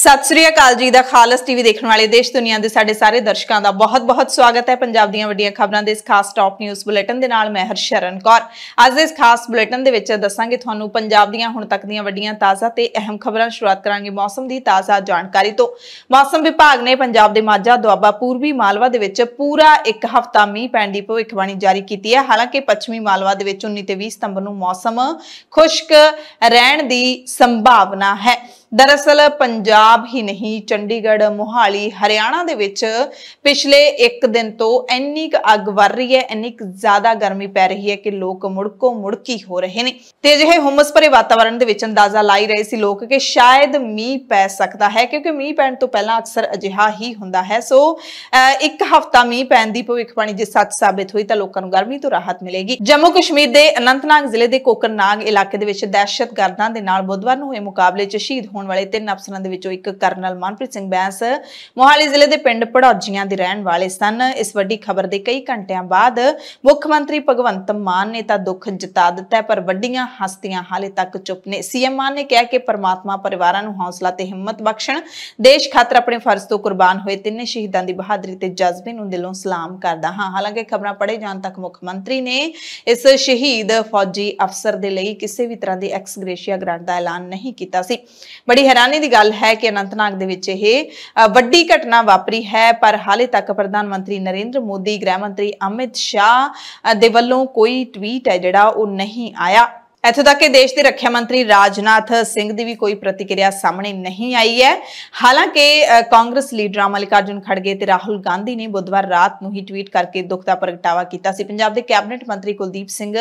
ਸਤਿ ਸ੍ਰੀ ਅਕਾਲ ਜੀ ਦਾ ਖਾਲਸ ਟੀਵੀ ਦੇਖਣ ਵਾਲੇ ਦੇਸ਼ ਦੁਨੀਆ ਦੇ ਸਾਡੇ ਸਾਰੇ ਦਰਸ਼ਕਾਂ ਦਾ ਬਹੁਤ-ਬਹੁਤ ਸਵਾਗਤ ਹੈ ਪੰਜਾਬ ਦੀਆਂ ਵੱਡੀਆਂ ਖਬਰਾਂ ਦੇ ਇਸ ਖਾਸ ਟਾਪ ਨਿਊਜ਼ ਬੁਲੇਟਿਨ ਦੇ ਨਾਲ ਮੈਂ ਸ਼ਰਨ ਕੌਰ ਅੱਜ ਇਸ ਖਾਸ ਬੁਲੇਟਿਨ ਦੇ ਵਿੱਚ ਦੱਸਾਂਗੇ ਤੁਹਾਨੂੰ ਪੰਜਾਬ ਦੀਆਂ ਹੁਣ ਤੱਕ ਦੀਆਂ ਵੱਡੀਆਂ ਤਾਜ਼ਾ ਤੇ ਅਹਿਮ ਖਬਰਾਂ ਸ਼ੁਰੂਆਤ ਕਰਾਂਗੇ ਮੌਸਮ ਦੀ ਤਾਜ਼ਾ ਜਾਣਕਾਰੀ ਤੋਂ ਮੌਸਮ ਵਿਭਾਗ ਨੇ ਪੰਜਾਬ ਦੇ ਮਾਝਾ ਦੁਆਬਾ ਪੂਰਬੀ ਮਾਲਵਾ ਦੇ ਵਿੱਚ ਪੂਰਾ ਇੱਕ ਹਫ਼ਤਾ ਮੀਂਹ ਪੈਣ ਦੀ ਭਵਿੱਖਬਾਣੀ ਜਾਰੀ ਕੀਤੀ ਹੈ ਹਾਲਾਂਕਿ ਪੱਛਮੀ ਮਾਲਵਾ ਦੇ ਵਿੱਚ 19 ਤੇ 20 ਸਤੰਬਰ ਨੂੰ ਮੌਸਮ ਖੁਸ਼ਕ ਰਹਿਣ ਦੀ ਸੰਭਾਵਨਾ ਹੈ ਦਰਅਸਲ ਪੰਜਾਬ ਹੀ ਨਹੀਂ ਚੰਡੀਗੜ੍ਹ ਮੁਹਾਲੀ ਹਰਿਆਣਾ ਦੇ ਵਿੱਚ ਪਿਛਲੇ ਇੱਕ ਦਿਨ ਤੋਂ ਇੰਨੀ ਕੁ ਅੱਗ ਵਰ ਰਹੀ ਹੈ ਇੰਨੀ ਕੁ ਜ਼ਿਆਦਾ ਗਰਮੀ ਪੈ ਰਹੀ ਹੈ ਕਿ ਲੋਕ ਮੁੜਕੋ ਮੁੜਕੀ ਹੋ ਰਹੇ ਨੇ ਤੇ ਜਿਹੇ ਹਮਸ ਭਰੇ ਵਾਤਾਵਰਣ ਦੇ ਵਿੱਚ ਅੰਦਾਜ਼ਾ ਲਾਈ ਰਹੇ ਸੀ ਲੋਕ ਕਿ ਸ਼ਾਇਦ ਮੀਂਹ ਪੈ ਸਕਦਾ ਹੈ ਕਿਉਂਕਿ ਮੀਂਹ ਪੈਣ ਤੋਂ ਪਹਿਲਾਂ ਅਕਸਰ ਅਜਿਹਾ ਹੀ ਹੁੰਦਾ ਹੈ ਸੋ ਇੱਕ ਹਫ਼ਤਾ ਮੀਂਹ ਪੈਣ ਦੀ ਭਵਿੱਖਬਾਣੀ ਜੇ ਸੱਚ ਸਾਬਿਤ ਹੋਈ ਤਾਂ ਲੋਕਾਂ ਨੂੰ ਗਰਮੀ ਤੋਂ ਰਾਹਤ ਮਿਲੇਗੀ ਜੰਮੂ ਕਸ਼ਮੀਰ ਦੇ ਅਨੰਤਨਾਗ ਜ਼ਿਲ੍ਹੇ ਦੇ ਕੋਕਰਨਾਗ ਇਲਾਕੇ ਦੇ ਵਿੱਚ ਦਹਿਸ਼ਤਗਰਦਾਂ ਦੇ ਨਾਲ ਬੁੱਧਵਾਰ ਨੂੰ ਹੋਏ ਮੁਕਾਬਲੇ 'ਚ ਸ਼ਹੀਦ ਹੋਣ ਵਾਲੇ ਤਿੰਨ ਅਫਸਰਾਂ ਦੇ ਵਿੱਚੋਂ ਇੱਕ ਕਰਨਲ ਮਨਪ੍ਰੀਤ ਸਿੰਘ ਬੈਂਸ ਮੋਹਾਲੀ ਜ਼ਿਲ੍ਹੇ ਦੇ ਪਿੰਡ ਪੜੌਜੀਆਂ ਦੇ ਰਹਿਣ ਵਾਲੇ ਸਨ ਇਸ ਵੱਡੀ ਖਬਰ ਦੇ ਕਈ ਘੰਟਿਆਂ ਬਾਅਦ ਮੁੱਖ ਮੰਤਰੀ ਭਗਵੰਤ ਮਾਨ ਨੇ ਤਾਂ ਦੁੱਖ ਜਤਾ ਦਿੱਤਾ ਪਰ ਵੱਡੀਆਂ ਹਸਤੀਆਂ ਹਾਲੇ ਤੱਕ ਚੁੱਪ ਨੇ ਸੀਐਮ ਮਾਨ ਨੇ ਕਿਹਾ ਕਿ ਪਰਮਾਤਮਾ ਪਰਿਵਾਰਾਂ ਨੂੰ ਹੌਸਲਾ ਤੇ ਹਿੰਮਤ ਬਖਸ਼ਣ ਦੇਸ਼ ਖਾਤਰ ਆਪਣੇ ਫਰਜ਼ ਤੋਂ ਕੁਰਬਾਨ ਹੋਏ ਤਿੰਨੇ ਸ਼ਹੀਦਾਂ ਦੀ ਬਹਾਦਰੀ ਤੇ ਜਜ਼ਬੇ ਨੂੰ ਦਿਲੋਂ ਸਲਾਮ ਕਰਦਾ ਹਾਂ ਹਾਲਾਂਕਿ ਖਬਰਾਂ ਪੜੇ ਜਾਣ ਤੱਕ ਮੁੱਖ ਮੰਤਰੀ ਨੇ ਇਸ ਸ਼ਹੀਦ ਫੌਜੀ ਅਫਸਰ ਦੇ ਲਈ ਕਿਸੇ ਵੀ ਤਰ੍ਹਾਂ ਦੀ ਐਕਸਗ੍ਰੇਸ਼ੀਆ ਗ੍ਰਾਂਟ ਦਾ ਐਲਾਨ ਨਹੀਂ ਕੀਤਾ ਸੀ ਬੜੀ ਹੈਰਾਨੀ ਦੀ ਗੱਲ ਹੈ ਕਿ ਅਨੰਤਨਾਗ ਦੇ ਵਿੱਚ ਇਹ ਵੱਡੀ ਘਟਨਾ ਵਾਪਰੀ ਹੈ ਪਰ ਹਾਲੇ ਤੱਕ ਪ੍ਰਧਾਨ ਮੰਤਰੀ ਨਰਿੰਦਰ ਮੋਦੀ ਗ੍ਰਹਿ ਮੰਤਰੀ ਅਮਿਤ ਸ਼ਾਹ ਦੇ ਵੱਲੋਂ ਕੋਈ ਟਵੀਟ ਹੈ ਜਿਹੜਾ ਉਹ ਨਹੀਂ ਆਇਆ ਇੱਥੋਂ ਤੱਕ ਕਿ ਦੇਸ਼ ਦੇ ਰੱਖਿਆ ਮੰਤਰੀ ਰਾਜਨਾਥ ਸਿੰਘ ਦੀ ਵੀ ਕੋਈ ਪ੍ਰਤੀਕਿਰਿਆ ਸਾਹਮਣੇ ਨਹੀਂ ਆਈ ਹੈ ਹਾਲਾਂਕਿ ਕਾਂਗਰਸ ਲੀਡਰਾਂ ਮਲਿਕਾਰਜੁਨ ਖੜਗੇ ਤੇ ਰਾਹੁਲ ਗਾਂਧੀ ਨੇ ਬੁੱਧਵਾਰ ਰਾਤ ਨੂੰ ਹੀ ਟਵੀਟ ਕਰਕੇ ਦੁੱਖ ਦਾ ਪ੍ਰਗਟਾਵਾ ਕੀਤਾ ਸੀ ਪੰਜਾਬ ਦੇ ਕੈਬਨਿਟ ਮੰਤਰੀ ਕੁਲਦੀਪ ਸਿੰਘ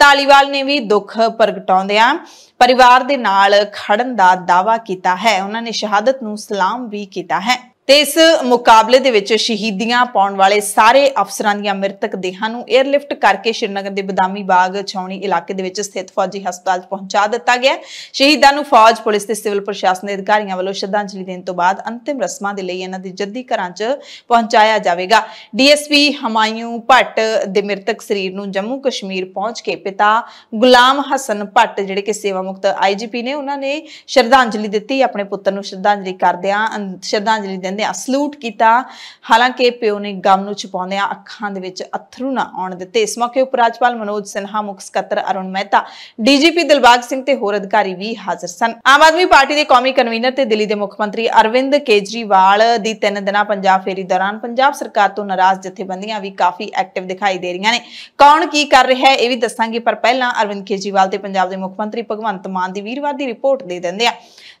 ਢਾਲੀਵਾਲ ਨੇ ਵੀ ਦੁੱਖ ਪ੍ਰਗਟਾਉਂਦਿਆਂ ਪਰਿਵਾਰ ਦੇ ਨਾਲ ਖੜਨ ਦਾ ਦਾਵਾ ਕੀਤਾ ਹੈ ਉਹਨਾਂ ਨੇ ਸ਼ਹਾਦਤ ਨੂੰ ਸਲਾਮ ਵੀ ਕੀਤਾ ਹੈ ਤੇ ਇਸ ਮੁਕਾਬਲੇ ਦੇ ਵਿੱਚ ਸ਼ਹੀਦੀਆਂ ਪਾਉਣ ਵਾਲੇ ਸਾਰੇ ਅਫਸਰਾਂ ਦੀਆਂ ਮ੍ਰਿਤਕ ਦੇਹਾਂ ਨੂੰ 에ਅਰਲਿਫਟ ਕਰਕੇ ਸ਼੍ਰੀਨਗਰ ਦੇ ਬਦਾਮੀ ਬਾਗ ਛਾਉਣੀ ਇਲਾਕੇ ਦੇ ਵਿੱਚ ਸਥਿਤ ਫੌਜੀ ਹਸਪਤਾਲ ਪਹੁੰਚਾ ਦਿੱਤਾ ਗਿਆ ਸ਼ਹੀਦਾਂ ਨੂੰ ਫੌਜ ਪੁਲਿਸ ਤੇ ਸਿਵਲ ਪ੍ਰਸ਼ਾਸਨ ਦੇ ਅਧਿਕਾਰੀਆਂ ਵੱਲੋਂ ਸ਼ਰਧਾਂਜਲੀ ਦੇਣ ਤੋਂ ਬਾਅਦ ਅੰਤਿਮ ਰਸਮਾਂ ਦੇ ਲਈ ਇਹਨਾਂ ਦੇ ਜੱਦੀ ਘਰਾਂ 'ਚ ਪਹੁੰਚਾਇਆ ਜਾਵੇਗਾ ਡੀਐਸਪੀ ਹਮਾਇੂ ਭੱਟ ਦੇ ਮ੍ਰਿਤਕ ਸਰੀਰ ਨੂੰ ਜੰਮੂ ਕਸ਼ਮੀਰ ਪਹੁੰਚ ਕੇ ਪਿਤਾ ਗੁਲਾਮ ਹਸਨ ਭੱਟ ਜਿਹੜੇ ਕਿ ਸੇਵਾ ਮੁਕਤ ਆਈਜੀਪੀ ਨੇ ਉਹਨਾਂ ਨੇ ਸ਼ਰਧਾਂਜਲੀ ਦਿੱਤੀ ਆਪਣੇ ਪੁੱਤਰ ਨੂੰ ਸ਼ਰਧਾਂਜਲੀ ਕਰਦਿਆਂ ਸ਼ਰਧਾਂਜਲੀ ਕਹਿੰਦੇ ਆ ਸਲੂਟ ਕੀਤਾ ਹਾਲਾਂਕਿ ਪਿਓ ਨੇ ਗਮ ਨੂੰ ਆ ਅੱਖਾਂ ਦੇ ਵਿੱਚ ਅਥਰੂ ਨਾ ਆਉਣ ਦਿੱਤੇ ਇਸ ਮੌਕੇ ਉਪ ਰਾਜਪਾਲ ਮਨੋਜ ਸਿਨਹਾ ਮੁੱਖ ਸਕੱਤਰ ਅਰੁਣ ਮਹਿਤਾ ਡੀਜੀਪੀ ਦਿਲਬਾਗ ਸਿੰਘ ਤੇ ਹੋਰ ਅਧਿਕਾਰੀ ਵੀ ਹਾਜ਼ਰ ਸਨ ਆਮ ਆਦਮੀ ਪਾਰਟੀ ਦੇ ਕੌਮੀ ਕਨਵੀਨਰ ਤੇ ਦਿੱਲੀ ਦੇ ਮੁੱਖ ਮੰਤਰੀ ਅਰਵਿੰਦ ਕੇਜਰੀਵਾਲ ਦੀ ਤਿੰਨ ਦਿਨਾਂ ਪੰਜਾਬ ਫੇਰੀ ਦੌਰਾਨ ਪੰਜਾਬ ਸਰਕਾਰ ਤੋਂ ਨਾਰਾਜ਼ ਜਥੇਬੰਦੀਆਂ ਵੀ ਕਾਫੀ ਐਕਟਿਵ ਦਿਖਾਈ ਦੇ ਰਹੀਆਂ ਨੇ ਕੌਣ ਕੀ ਕਰ ਰਿਹਾ ਹੈ ਇਹ ਵੀ ਦੱਸਾਂਗੇ ਪਰ ਪਹਿਲਾਂ ਅਰਵਿੰਦ ਕੇਜਰੀਵਾਲ ਤੇ ਪੰਜਾਬ ਦੇ ਮੁੱਖ ਮੰਤਰੀ ਭਗਵੰਤ ਮਾਨ ਦੀ ਵੀਰਵਾਰ ਦੀ ਰਿਪੋਰਟ ਦੇ ਦਿੰਦੇ ਆ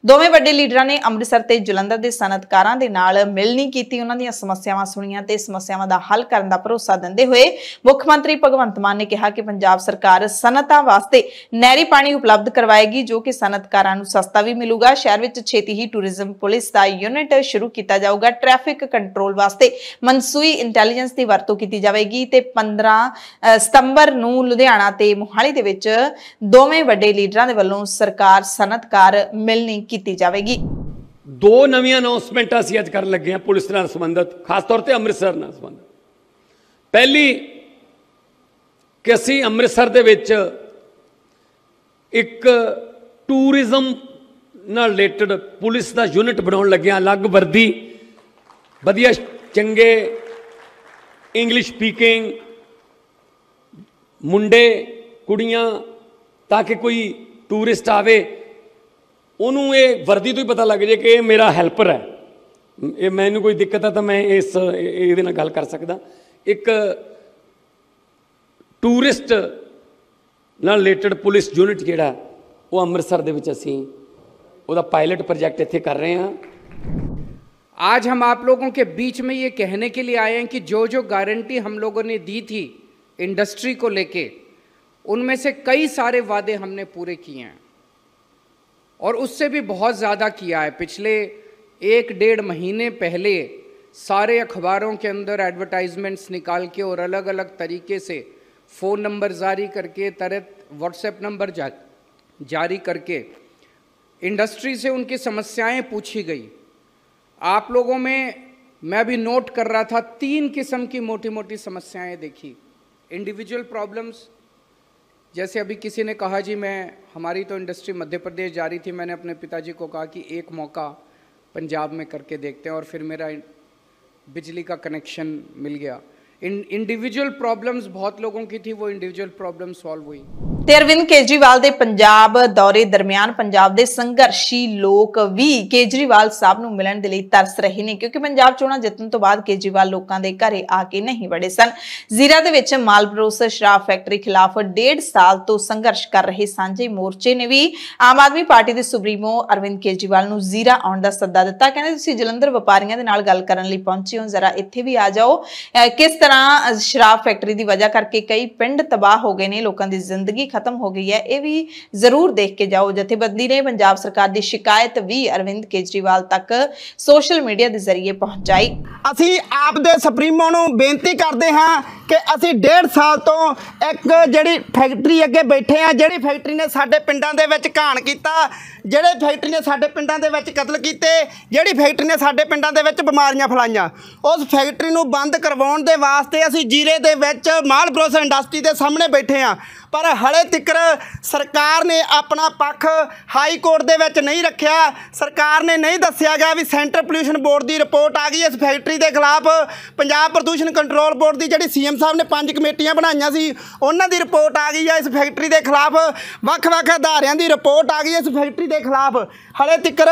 ਦੋਵੇਂ ਵੱਡੇ ਲੀਡਰਾਂ ਨੇ ਅੰਮ੍ਰਿਤਸਰ ਤੇ ਜਲੰਧਰ ਦੇ ਸਨਅਤਕਾਰਾਂ ਦੇ ਨਾਲ ਨਾਲ ਮਿਲਣੀ ਕੀਤੀ ਉਹਨਾਂ ਦੀਆਂ ਸਮੱਸਿਆਵਾਂ ਸੁਣੀਆਂ ਤੇ ਸਮੱਸਿਆਵਾਂ ਦਾ ਹੱਲ ਕਰਨ ਦਾ ਭਰੋਸਾ ਦਿੰਦੇ ਹੋਏ ਮੁੱਖ ਮੰਤਰੀ ਭਗਵੰਤ ਮਾਨ ਨੇ ਕਿਹਾ ਕਿ ਪੰਜਾਬ ਸਰਕਾਰ ਸਨਤਾਂ ਵਾਸਤੇ ਨਹਿਰੀ ਪਾਣੀ ਉਪਲਬਧ ਕਰਵਾਏਗੀ ਜੋ ਕਿ ਸਨਤਕਾਰਾਂ ਨੂੰ ਸਸਤਾ ਵੀ ਮਿਲੂਗਾ ਸ਼ਹਿਰ ਵਿੱਚ ਛੇਤੀ ਹੀ ਟੂਰਿਜ਼ਮ ਪੁਲਿਸ ਦਾ ਯੂਨਿਟ ਸ਼ੁਰੂ ਕੀਤਾ ਜਾਊਗਾ ਟ੍ਰੈਫਿਕ ਕੰਟਰੋਲ ਵਾਸਤੇ ਮਨਸੂਈ ਇੰਟੈਲੀਜੈਂਸ ਦੀ ਵਰਤੋਂ ਕੀਤੀ ਜਾਵੇਗੀ ਤੇ 15 ਸਤੰਬਰ ਨੂੰ ਲੁਧਿਆਣਾ ਤੇ ਮੁਹਾਲੀ ਦੇ ਵਿੱਚ ਦੋਵੇਂ ਵੱਡੇ ਲੀਡਰਾਂ ਦੇ ਵੱਲੋਂ ਸਰਕਾਰ ਸਨਤਕਾਰ ਮਿਲਣੀ ਕੀਤੀ ਜਾਵੇਗੀ ਦੋ ਨਵੀਆਂ ਅਨਾਉਂਸਮੈਂਟਾਂ ਸੀ ਅੱਜ ਕਰਨ ਲੱਗੇ ਆ ਪੁਲਿਸ ਨਾਲ ਸੰਬੰਧਤ ਖਾਸ ਤੌਰ ਤੇ ਅੰਮ੍ਰਿਤਸਰ ਨਾਲ ਸੰਬੰਧਤ ਪਹਿਲੀ ਕਿ ਅਸੀਂ ਅੰਮ੍ਰਿਤਸਰ ਦੇ ਵਿੱਚ ਇੱਕ ਟੂਰਿਜ਼ਮ ਨਾਲ ਰਿਲੇਟਡ ਪੁਲਿਸ ਦਾ ਯੂਨਿਟ ਬਣਾਉਣ ਲੱਗੇ ਆ ਅਲੱਗ ਵਰਦੀ ਵਧੀਆ ਚੰਗੇ ਇੰਗਲਿਸ਼ ਸਪੀਕਿੰਗ ਮੁੰਡੇ ਕੁੜੀਆਂ ਤਾਂ ਕਿ ਕੋਈ ਟੂਰਿਸਟ ਆਵੇ ਉਹਨੂੰ ਇਹ ਵਰਦੀ ਤੋਂ ਹੀ ਪਤਾ ਲੱਗ ਜੇ ਕਿ ਇਹ ਮੇਰਾ ਹੈਲਪਰ ਹੈ ਇਹ ਮੈਨੂੰ ਕੋਈ ਦਿੱਕਤ ਆ ਤਾਂ ਮੈਂ ਇਸ ਇਹਦੇ ਨਾਲ ਗੱਲ ਕਰ ਸਕਦਾ ਇੱਕ ਟੂਰਿਸਟ ਨਾਲ ਰਿਲੇਟਡ ਪੁਲਿਸ ਯੂਨਿਟ ਜਿਹੜਾ ਉਹ ਅੰਮ੍ਰਿਤਸਰ ਦੇ ਵਿੱਚ ਅਸੀਂ ਉਹਦਾ ਪਾਇਲਟ ਪ੍ਰੋਜੈਕਟ ਇੱਥੇ ਕਰ ਰਹੇ ਹਾਂ ਅੱਜ आज हम आप लोगों के बीच में ये कहने के लिए आए हैं ਜੋ जो जो गारंटी हम लोगों ने दी थी इंडस्ट्री को लेके उनमें ਸੇ ਕਈ ਸਾਰੇ ਵਾਦੇ ਹਮਨੇ ਪੂਰੇ ਕੀਏ हैं और उससे भी बहुत ज़्यादा किया है पिछले एक डेढ़ महीने पहले सारे अखबारों के अंदर एडवर्टाइजमेंट्स निकाल के और अलग अलग तरीके से फ़ोन नंबर जारी करके तरह व्हाट्सएप नंबर जा, जारी करके इंडस्ट्री से उनकी समस्याएं पूछी गई आप लोगों में मैं भी नोट कर रहा था तीन किस्म की मोटी मोटी समस्याएं देखी इंडिविजुअल प्रॉब्लम्स जैसे अभी किसी ने कहा जी मैं हमारी तो इंडस्ट्री मध्य प्रदेश जा रही थी मैंने अपने पिताजी को कहा कि एक मौका पंजाब में करके देखते हैं और फिर मेरा बिजली का कनेक्शन मिल गया इन इंडिविजुअल प्रॉब्लम्स बहुत लोगों की थी वो इंडिविजुअल प्रॉब्लम सॉल्व हुई ਤੇ ਅਰਵਿੰਦ ਕੇਜਰੀਵਾਲ ਦੇ ਪੰਜਾਬ ਦੌਰੇ ਦਰਮਿਆਨ ਪੰਜਾਬ ਦੇ ਸੰਘਰਸ਼ੀ ਲੋਕ ਵੀ ਕੇਜਰੀਵਾਲ ਸਾਹਿਬ ਨੂੰ ਮਿਲਣ ਦੇ ਲਈ ਤਰਸ ਰਹੇ ਨੇ ਕਿਉਂਕਿ ਪੰਜਾਬ ਚੋਣਾਂ ਜਿੱਤਣ ਤੋਂ ਬਾਅਦ ਕੇਜਰੀਵਾਲ ਲੋਕਾਂ ਦੇ ਘਰੇ ਆ ਕੇ ਨਹੀਂ ਵੜੇ ਸਨ ਜ਼ੀਰਾ ਦੇ ਵਿੱਚ ਮਾਲਬਰੋਸ ਸ਼ਰਾਬ ਫੈਕਟਰੀ ਖਿਲਾਫ 1.5 ਸਾਲ ਤੋਂ ਸੰਘਰਸ਼ ਕਰ ਰਹੇ ਸਾਂਝੇ ਮੋਰਚੇ ਨੇ ਵੀ ਆਮ ਆਦਮੀ ਪਾਰਟੀ ਦੇ ਸੁਪਰੀਮੋ ਅਰਵਿੰਦ ਕੇਜਰੀਵਾਲ ਨੂੰ ਜ਼ੀਰਾ ਆਉਣ ਦਾ ਸੱਦਾ ਦਿੱਤਾ ਕਹਿੰਦੇ ਤੁਸੀਂ ਜਲੰਧਰ ਵਪਾਰੀਆਂ ਦੇ ਨਾਲ ਗੱਲ ਕਰਨ ਲਈ ਪਹੁੰਚੇ ਹੋ ਜ਼ਰਾ ਇੱਥੇ ਵੀ ਆ ਜਾਓ ਕਿਸ ਤਰ੍ਹਾਂ ਸ਼ਰਾਬ ਫੈਕਟਰੀ ਦੀ ਵਜ੍ਹਾ ਕਰਕੇ ਕਈ ਪਿੰਡ ਤਬਾਹ ਹੋ ਗਏ ਨੇ ਲੋਕਾਂ ਦੀ ਜ਼ਿੰਦਗੀ ਖਤਮ ਹੋ ਗਈ ਹੈ ਇਹ ਵੀ ਜ਼ਰੂਰ ਦੇਖ ਕੇ ਜਾਓ ਜਥੇਬੰਦੀ ਨੇ ਪੰਜਾਬ ਸਰਕਾਰ ਦੀ ਸ਼ਿਕਾਇਤ ਵੀ ਅਰਵਿੰਦ ਕੇਜਰੀਵਾਲ ਤੱਕ ਸੋਸ਼ਲ ਮੀਡੀਆ ਦੇ ਜ਼ਰੀਏ ਪਹੁੰਚਾਈ ਅਸੀਂ ਆਪ ਦੇ ਸੁਪਰੀਮੋ ਨੂੰ ਬੇਨਤੀ ਕਰਦੇ ਹਾਂ ਕਿ ਅਸੀਂ 1.5 ਸਾਲ ਤੋਂ ਇੱਕ ਜਿਹੜੀ ਫੈਕਟਰੀ ਅੱਗੇ ਬੈਠੇ ਆ ਜਿਹੜੀ ਫੈਕਟਰੀ ਨੇ ਸਾਡੇ ਪਿੰਡਾਂ ਦੇ ਵਿੱਚ ਘਾਣ ਕੀਤਾ ਜਿਹੜੇ ਫੈਕਟਰੀ ਨੇ ਸਾਡੇ ਪਿੰਡਾਂ ਦੇ ਵਿੱਚ ਕਤਲ ਕੀਤੇ ਜਿਹੜੀ ਫੈਕਟਰੀ ਨੇ ਸਾਡੇ ਪਿੰਡਾਂ ਦੇ ਵਿੱਚ ਬਿਮਾਰੀਆਂ ਫਲਾਈਆਂ ਉਸ ਫੈਕਟਰੀ ਨੂੰ ਬੰਦ ਕਰਵਾਉਣ ਦੇ ਵਾਸਤੇ ਅਸੀਂ ਜੀਰੇ ਦੇ ਵਿੱਚ ਮਾਲ ਇੰਡਸਟਰੀ ਦੇ ਸਾਹਮਣੇ ਬੈਠੇ ਆ ਪਰ ਹਲੇ ਤੱਕਰ ਸਰਕਾਰ ਨੇ ਆਪਣਾ ਪੱਖ ਹਾਈ ਕੋਰਟ ਦੇ ਵਿੱਚ ਨਹੀਂ ਰੱਖਿਆ ਸਰਕਾਰ ਨੇ ਨਹੀਂ ਦੱਸਿਆ ਗਿਆ ਵੀ ਸੈਂਟਰ ਪੋਲੂਸ਼ਨ ਬੋਰਡ ਦੀ ਰਿਪੋਰਟ ਆ ਗਈ ਇਸ ਫੈਕਟਰੀ ਦੇ ਖਿਲਾਫ ਪੰਜਾਬ ਪ੍ਰਦੂਸ਼ਣ ਕੰਟਰੋਲ ਬੋਰਡ ਦੀ ਜਿਹੜੀ ਸੀਐਮ ਸਾਹਿਬ ਨੇ ਪੰਜ ਕਮੇਟੀਆਂ ਬਣਾਈਆਂ ਸੀ ਉਹਨਾਂ ਦੀ ਰਿਪੋਰਟ ਆ ਗਈ ਹੈ ਇਸ ਫੈਕਟਰੀ ਦੇ ਖਿਲਾਫ ਵੱਖ-ਵੱਖ ਅਧਾਰਿਆਂ ਦੀ ਰਿਪੋਰਟ ਆ ਗਈ ਇਸ ਫੈਕਟਰੀ ਦੇ ਖਿਲਾਫ ਹਲੇ ਤਿੱਕਰ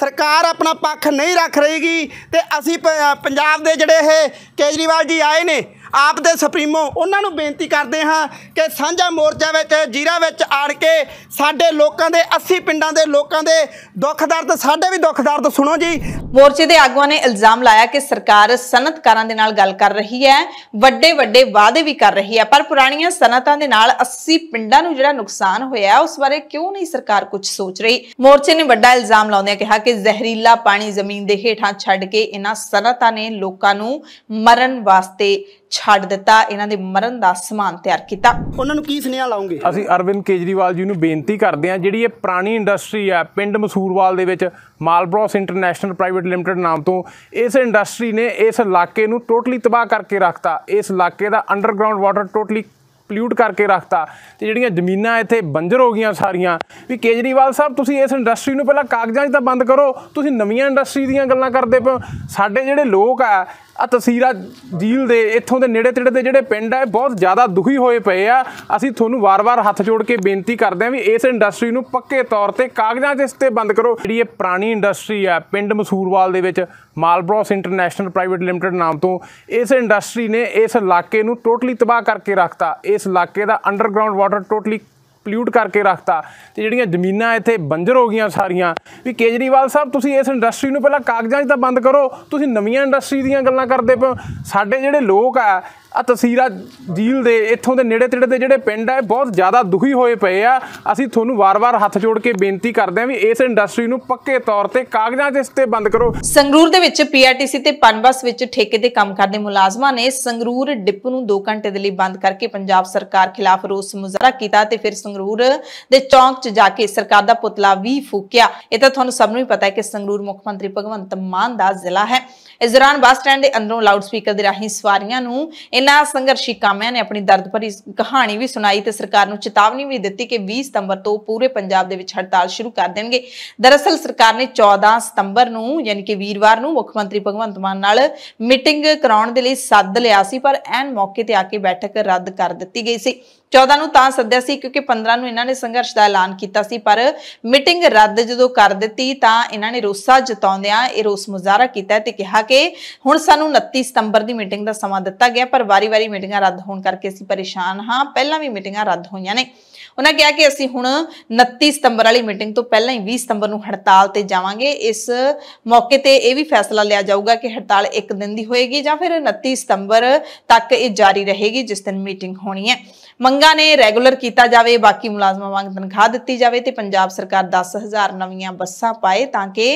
ਸਰਕਾਰ ਆਪਣਾ ਪੱਖ ਨਹੀਂ ਰੱਖ ਰਹੀਗੀ ਤੇ ਅਸੀਂ ਪੰਜਾਬ ਦੇ ਜਿਹੜੇ ਇਹ ਕੇਜਰੀਵਾਲ ਜੀ ਆਏ ਨੇ ਆਪ ਦੇ ਸੁਪਰੀਮੋ ਉਹਨਾਂ ਨੂੰ ਬੇਨਤੀ ਕਰਦੇ ਹਾਂ ਕਿ ਸਾਂਝਾ ਮੋਰਚਾ ਵਿੱਚ ਜੀਰਾ ਵਿੱਚ ਆੜ ਕੇ ਸਾਡੇ ਲੋਕਾਂ ਦੇ 80 ਪਿੰਡਾਂ ਦੇ ਲੋਕਾਂ ਦੇ ਦੁੱਖ ਦਰਦ ਸਾਡੇ ਵੀ ਦੁੱਖ ਦਰਦ ਸੁਣੋ ਜੀ ਮੋਰਚੇ ਦੇ ਆਗੂਆਂ ਨੇ ਇਲਜ਼ਾਮ ਲਾਇਆ ਕਿ ਸਰਕਾਰ ਸਨਅਤਕਾਰਾਂ ਦੇ ਨਾਲ ਗੱਲ ਕਰ ਰਹੀ ਹੈ ਵੱਡੇ ਵੱਡੇ ਵਾਅਦੇ ਵੀ ਕਰ ਰਹੀ ਹੈ ਪਰ ਪੁਰਾਣੀਆਂ ਸਨਅਤਾਂ ਦੇ ਨਾਲ 80 ਪਿੰਡਾਂ ਨੂੰ ਜਿਹੜਾ ਨੁਕਸਾਨ ਹੋਇਆ ਉਸ ਬਾਰੇ ਕਿਉਂ ਨਹੀਂ ਸਰਕਾਰ ਕੁਝ ਸੋਚ ਰਹੀ ਮੋਰਚੇ ਨੇ ਵੱਡਾ ਇਲਜ਼ਾਮ ਲਾਉਂਦਿਆਂ ਕਿਹਾ ਕਿ ਜ਼ਹਿਰੀਲਾ ਪਾਣੀ ਜ਼ਮੀਨ ਦੇ ਹੇਠਾਂ ਛੱਡ ਕੇ ਇਹਨਾਂ ਸਨਅਤਾਂ ਨੇ ਲੋਕਾਂ ਨੂੰ ਮਰਨ ਵਾਸਤੇ ਛੱਡ ਦਿੱਤਾ ਇਹਨਾਂ ਦੇ ਮਰਨ ਦਾ ਸਮਾਨ ਤਿਆਰ ਕੀਤਾ ਉਹਨਾਂ ਨੂੰ ਕੀ ਸੁਨੇਹਾ ਲਾਉਂਗੇ ਅਸੀਂ ਅਰਵਿੰਦ ਕੇਜਰੀਵਾਲ ਜੀ ਨੂੰ ਬੇਨਤੀ ਕਰਦੇ ਹਾਂ ਜਿਹੜੀ ਇਹ ਪੁਰਾਣੀ ਇੰਡਸਟਰੀ ਹੈ ਪਿੰਡ ਮਸੂਰਵਾਲ ਦੇ ਵਿੱਚ ਮਾਲਬ੍ਰੋਸ ਇੰਟਰਨੈਸ਼ਨਲ ਪ੍ਰਾਈਵੇਟ ਲਿਮਟਿਡ ਨਾਮ ਤੋਂ ਇਸ ਇੰਡਸਟਰੀ ਨੇ ਇਸ ਇਲਾਕੇ ਨੂੰ ਟੋਟਲੀ ਤਬਾਹ ਕਰਕੇ ਰੱਖਤਾ ਇਸ ਇਲਾਕੇ ਦਾ ਅੰਡਰਗਰਾਉਂਡ ਵਾਟਰ ਟੋਟਲੀ ਪਲੂਟ ਕਰਕੇ ਰੱਖਤਾ ਤੇ ਜਿਹੜੀਆਂ ਜ਼ਮੀਨਾਂ ਇੱਥੇ ਬੰਜਰ ਹੋ ਗਈਆਂ ਸਾਰੀਆਂ ਵੀ ਕੇਜਰੀਵਾਲ ਸਾਹਿਬ ਤੁਸੀਂ ਇਸ ਇੰਡਸਟਰੀ ਨੂੰ ਪਹਿਲਾਂ ਕਾਗਜ਼ਾਂ 'ਚ ਤਾਂ ਬੰਦ ਕਰੋ ਤੁਸੀਂ ਨਵੀਆਂ ਇੰਡਸਟਰੀ ਦੀਆਂ ਗੱਲਾਂ ਕਰਦੇ ਪਏ ਸਾਡੇ ਜਿਹੜੇ ਲੋਕ ਆ ਆ ਤਸਵੀਰਾਂ ਜੀਲ ਦੇ ਇੱਥੋਂ ਦੇ ਨੇੜੇ ਤੇੜੇ ਦੇ ਜਿਹੜੇ ਪਿੰਡ ਆ ਬਹੁਤ ਜ਼ਿਆਦਾ ਦੁਖੀ ਹੋਏ ਪਏ ਆ ਅਸੀਂ ਤੁਹਾਨੂੰ ਵਾਰ-ਵਾਰ ਹੱਥ ਜੋੜ ਕੇ ਬੇਨਤੀ ਕਰਦੇ ਆ ਵੀ ਇਸ ਇੰਡਸਟਰੀ ਨੂੰ ਪੱਕੇ ਤੌਰ ਤੇ ਕਾਗਜ਼ਾਂ ਦੇ ਉੱਤੇ ਤੇ ਬੰਦ ਕਰੋ ਜਿਹੜੀ ਇਹ ਪੁਰਾਣੀ ਇੰਡਸਟਰੀ ਆ ਪਿੰਡ ਮਸੂਰਵਾਲ ਦੇ ਵਿੱਚ ਮਾਲਬ੍ਰੋਸ ਇੰਟਰਨੈਸ਼ਨਲ ਪ੍ਰਾਈਵੇਟ ਲਿਮਟਿਡ ਨਾਮ ਤੋਂ ਇਸ ਇੰਡਸਟਰੀ ਨੇ ਇਸ ਇਲਾਕੇ ਨੂੰ ਟੋਟਲੀ ਤਬਾਹ ਕਰਕੇ ਰੱਖਤਾ ਇਸ ਇਲਾਕੇ ਦਾ ਅੰਡਰਗਰਾਉਂਡ ਵਾਟਰ ਟੋਟਲੀ ਪੋਲਿਊਟ ਕਰਕੇ ਰੱਖਤਾ ਤੇ ਜਿਹੜੀਆਂ ਜ਼ਮੀਨਾਂ ਇੱਥੇ ਬੰਜਰ ਹੋ ਗਈਆਂ ਸਾਰੀਆਂ ਵੀ ਕੇਜਰੀਵਾਲ ਸਾਹਿਬ ਤੁਸੀਂ ਇਸ ਇੰਡਸਟਰੀ ਨੂੰ ਪਹਿਲਾਂ ਕਾਗਜ਼ਾਂ 'ਚ ਤਾਂ ਬੰਦ ਕਰੋ ਤੁਸੀਂ ਨਵੀਆਂ ਇੰਡਸਟਰੀ ਦੀਆਂ ਗੱਲਾਂ ਕਰਦੇ ਪਏ ਸਾਡੇ ਜਿਹੜੇ ਲੋਕ ਆ ਆ ਤਸਵੀਰਾਂ ਜੀਲ ਦੇ ਇੱਥੋਂ ਦੇ ਨੇੜੇ ਤੇੜੇ ਦੇ ਜਿਹੜੇ ਪਿੰਡ ਆ ਬਹੁਤ ਜ਼ਿਆਦਾ ਦੁਖੀ ਹੋਏ ਪਏ ਆ ਅਸੀਂ ਤੁਹਾਨੂੰ ਵਾਰ-ਵਾਰ ਹੱਥ ਜੋੜ ਕੇ ਬੇਨਤੀ ਕਰਦੇ ਆ ਵੀ ਇਸ ਇੰਡਸਟਰੀ ਨੂੰ ਪੱਕੇ ਤੌਰ ਤੇ ਕਾਗਜ਼ਾਂ 'ਤੇ ਉੱਤੇ ਬੰਦ ਕਰੋ ਸੰਗਰੂਰ ਦੇ ਵਿੱਚ ਪੀਆਰਟੀਸੀ ਤੇ ਪਨਬਸ ਵਿੱਚ ਠੇਕੇ ਤੇ ਕੰਮ ਕਰਦੇ ਮੁਲਾਜ਼ਮਾਂ ਨੇ ਸੰਗਰੂਰ ਡਿਪ ਨੂੰ 2 ਘੰਟੇ ਦੇ ਲਈ ਬੰਦ ਕਰਕੇ ਪੰਜਾਬ ਸਰਕਾਰ ਖਿਲਾਫ ਰੋਸ ਮੁਜ਼ਾਹਰਾ ਕੀਤਾ ਤੇ ਫਿਰ ਸੰਗਰੂਰ ਦੇ ਚੌਂਕ 'ਚ ਜਾ ਕੇ ਸਰਕਾਰ ਦਾ ਪੁਤਲਾ ਵੀ ਫੂਕਿਆ ਇਹ ਤਾਂ ਤੁਹਾਨੂੰ ਸਭ ਨੂੰ ਹੀ ਪਤਾ ਹੈ ਕਿ ਸੰਗਰੂਰ ਮੁੱਖ ਮੰਤਰੀ ਭਗਵੰਤ ਮਾਨ ਦਾ ਜ਼ਿਲ੍ਹਾ ਹੈ ਇਸ ਦੌਰਾਨ ਬੱਸ ਸਟੈਂਡ ਦੇ ਅੰਦਰੋਂ ਲਾਊਡ ਸਪੀਕਰ ਦੇ ਰਾਹੀਂ ਸਵਾਰੀਆਂ ਨੂੰ ਇਨਾ ਸੰਘਰਸ਼ੀ ਕਾਮਿਆਂ ਨੇ ਆਪਣੀ ਦਰਦ ਭਰੀ ਕਹਾਣੀ ਵੀ ਸੁਣਾਈ ਤੇ ਸਰਕਾਰ ਨੂੰ ਚੇਤਾਵਨੀ ਵੀ ਦਿੱਤੀ ਕਿ 20 ਸਤੰਬਰ ਤੋਂ ਪੂਰੇ ਪੰਜਾਬ ਦੇ ਵਿੱਚ ਹੜਤਾਲ ਸ਼ੁਰੂ ਕਰ ਦੇਣਗੇ ਦਰਅਸਲ ਸਰਕਾਰ ਨੇ 14 ਸਤੰਬਰ ਨੂੰ ਯਾਨੀ ਕਿ ਵੀਰਵਾਰ ਨੂੰ ਮੁੱਖ ਮੰਤਰੀ ਭਗਵੰਤ ਮਾਨ ਨਾਲ ਮੀਟਿੰਗ ਕਰਾਉਣ ਦੇ ਲਈ ਸੱਦ ਲਿਆ ਸੀ ਪਰ ਐਨ ਮੌਕੇ ਤੇ ਆ ਕੇ ਬੈਠਕ ਰੱਦ ਕਰ ਦਿੱਤੀ ਗਈ ਸੀ 14 ਨੂੰ ਤਾਂ ਸੱਦਿਆ ਸੀ ਕਿਉਂਕਿ 15 ਨੂੰ ਇਹਨਾਂ ਨੇ ਸੰਘਰਸ਼ ਦਾ ਐਲਾਨ ਕੀਤਾ ਸੀ ਪਰ ਮੀਟਿੰਗ ਰੱਦ ਜਦੋਂ ਕਰ ਦਿੱਤੀ ਤਾਂ ਇਹਨਾਂ ਨੇ ਰੋਸਾ ਜਤਾਉਂਦਿਆਂ ਇਹ ਰੋਸ ਮੁਜ਼ਾਹਰਾ ਕੀਤਾ ਤੇ ਕਿਹਾ ਕਿ ਹੁਣ ਸਾਨੂੰ 29 ਸਤੰਬਰ ਦੀ ਮੀਟਿੰਗ ਦਾ ਸਮਾਂ ਦਿੱਤਾ ਗਿਆ ਪਰ ਵਾਰੀ-ਵਾਰੀ ਮੀਟਿੰਗਾਂ ਰੱਦ ਹੋਣ ਕਰਕੇ ਅਸੀਂ ਪਰੇਸ਼ਾਨ ਹਾਂ ਪਹਿਲਾਂ ਵੀ ਮੀਟਿੰਗਾਂ ਰੱਦ ਹੋਈਆਂ ਨੇ ਉਹਨਾਂ ਕਿਹਾ ਕਿ ਅਸੀਂ ਹੁਣ 29 ਸਤੰਬਰ ਵਾਲੀ ਮੀਟਿੰਗ ਤੋਂ ਪਹਿਲਾਂ ਹੀ 20 ਸਤੰਬਰ ਨੂੰ ਹੜਤਾਲ ਤੇ ਜਾਵਾਂਗੇ ਇਸ ਮੌਕੇ ਤੇ ਇਹ ਵੀ ਫੈਸਲਾ ਲਿਆ ਜਾਊਗਾ ਕਿ ਹੜਤਾਲ ਇੱਕ ਦਿਨ ਦੀ ਹੋਏਗੀ ਜਾਂ ਫਿਰ 29 ਸਤੰਬਰ ਤੱਕ ਇਹ ਜਾਰੀ ਰਹੇਗੀ ਜਿਸ ਦਿਨ ਮੀਟਿੰਗ ਹੋਣੀ ਹੈ ਮੰਗਾਂ ਨੇ ਰੈਗੂਲਰ ਕੀਤਾ ਜਾਵੇ ਬਾਕੀ ਮੁਲਾਜ਼ਮਾਂ ਵਾਂਗ ਤਨਖਾਹ ਦਿੱਤੀ ਜਾਵੇ ਤੇ ਪੰਜਾਬ ਸਰਕਾਰ 10000 ਨਵੀਆਂ ਬੱਸਾਂ ਪਾਏ ਤਾਂ ਕਿ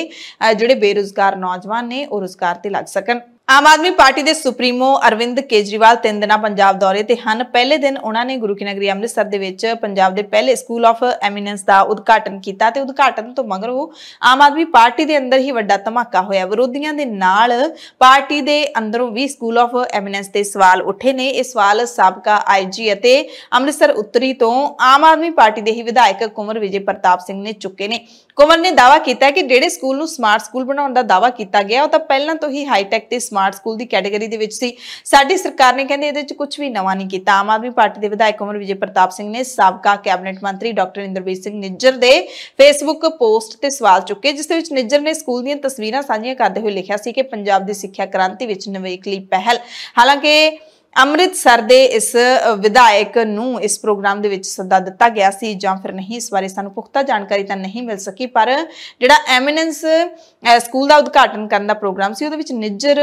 ਜਿਹੜੇ ਬੇਰੋਜ਼ਗਾਰ ਨੌਜਵਾਨ ਨੇ ਉਹ ਰੋਜ਼ਗਾਰ ਤੇ ਲੱਗ ਸਕਣ ਆਮ ਆਦਮੀ ਪਾਰਟੀ ਦੇ ਸੁਪਰੀਮੋ ਅਰਵਿੰਦ ਕੇਜਰੀਵਾਲ ਤਿੰਨ ਦਿਨਾਂ ਪੰਜਾਬ ਦੌਰੇ ਤੇ ਹਨ ਪਹਿਲੇ ਦਿਨ ਉਹਨਾਂ ਨੇ ਗੁਰੂ ਕੀ ਨਗਰੀ ਅੰਮ੍ਰਿਤਸਰ ਦੇ ਵਿੱਚ ਪੰਜਾਬ ਦੇ ਪਹਿਲੇ ਸਕੂਲ ਆਫ ਐਮੀਨੈਂਸ ਦਾ ਉਦਘਾਟਨ ਕੀਤਾ ਤੇ ਉਦਘਾਟਨ ਤੋਂ ਉਹ ਆਮ ਆਦਮੀ ਪਾਰਟੀ ਦੇ ਅੰਦਰ ਹੀ ਵੱਡਾ ਧਮਾਕਾ ਹੋਇਆ ਵਿਰੋਧੀਆਂ ਦੇ ਨਾਲ ਪਾਰਟੀ ਦੇ ਅੰਦਰੋਂ ਵੀ ਸਕੂਲ ਆਫ ਐਮੀਨੈਂਸ ਤੇ ਸਵਾਲ ਉੱਠੇ ਨੇ ਇਹ ਸਵਾਲ ਸਾਬਕਾ ਆਈਜੀ ਅਤੇ ਅੰਮ੍ਰਿਤਸਰ ਉੱਤਰੀ ਤੋਂ ਆਮ ਆਦਮੀ ਪਾਰਟੀ ਦੇ ਹੀ ਵਿਧਾਇਕ ਕੁਮਰ ਵਿਜੇ ਪ੍ਰਤਾਪ ਸਿੰਘ ਨੇ ਚੁੱਕੇ ਨੇ ਕੋਮਲ ਨੇ ਦਾਵਾ ਕੀਤਾ ਕਿ ਜਿਹੜੇ ਸਕੂਲ ਨੂੰ ਸਮਾਰਟ ਸਕੂਲ ਬਣਾਉਣ ਦਾ ਦਾਵਾ ਕੀਤਾ ਗਿਆ ਉਹ ਤਾਂ ਪਹਿਲਾਂ ਤੋਂ ਹੀ ਹਾਈਟੈਕ ਤੇ ਸਮਾਰਟ ਸਕੂਲ ਦੀ ਕੈਟਾਗਰੀ ਦੇ ਵਿੱਚ ਸੀ ਸਾਡੀ ਸਰਕਾਰ ਨੇ ਕਹਿੰਦੇ ਇਹਦੇ ਵਿੱਚ ਕੁਝ ਵੀ ਨਵਾਂ ਨਹੀਂ ਕੀਤਾ ਆਮ ਆਦਮੀ ਪਾਰਟੀ ਦੇ ਵਿਧਾਇਕ ਕੋਮਲ ਵਿਜੇ ਪ੍ਰਤਾਪ ਸਿੰਘ ਨੇ ਸਾਬਕਾ ਕੈਬਨਿਟ ਮੰਤਰੀ ਡਾਕਟਰ ਇੰਦਰਵੀਰ ਸਿੰਘ ਨਿੱਜਰ ਦੇ ਫੇਸਬੁੱਕ ਪੋਸਟ ਤੇ ਸਵਾਲ ਚੁੱਕੇ ਜਿਸ ਦੇ ਵਿੱਚ ਨਿੱਜਰ ਨੇ ਸਕੂਲ ਦੀਆਂ ਤਸਵੀਰਾਂ ਸਾਂਝੀਆਂ ਕਰਦੇ ਹੋਏ ਲਿਖਿਆ ਸੀ ਕਿ ਪੰਜਾਬ ਦੀ ਸਿੱਖਿਆ ਕ੍ਰਾਂਤੀ ਵਿੱਚ ਨਵੇਕਲੀ ਪਹਿਲ ਹਾਲਾਂਕਿ ਅੰਮ੍ਰਿਤਸਰ ਦੇ ਇਸ ਵਿਧਾਇਕ ਨੂੰ ਇਸ ਪ੍ਰੋਗਰਾਮ ਦੇ ਵਿੱਚ ਸੱਦਾ ਦਿੱਤਾ ਗਿਆ ਸੀ ਜਾਂ ਫਿਰ ਨਹੀਂ ਇਸ ਬਾਰੇ ਸਾਨੂੰ ਪੁਖਤਾ ਜਾਣਕਾਰੀ ਤਾਂ ਨਹੀਂ ਮਿਲ ਸਕੀ ਪਰ ਜਿਹੜਾ ਐਮਿਨੈਂਸ ਸਕੂਲ ਦਾ ਉਦਘਾਟਨ ਕਰਨ ਦਾ ਪ੍ਰੋਗਰਾਮ ਸੀ ਉਹਦੇ ਵਿੱਚ ਨਿੱਜਰ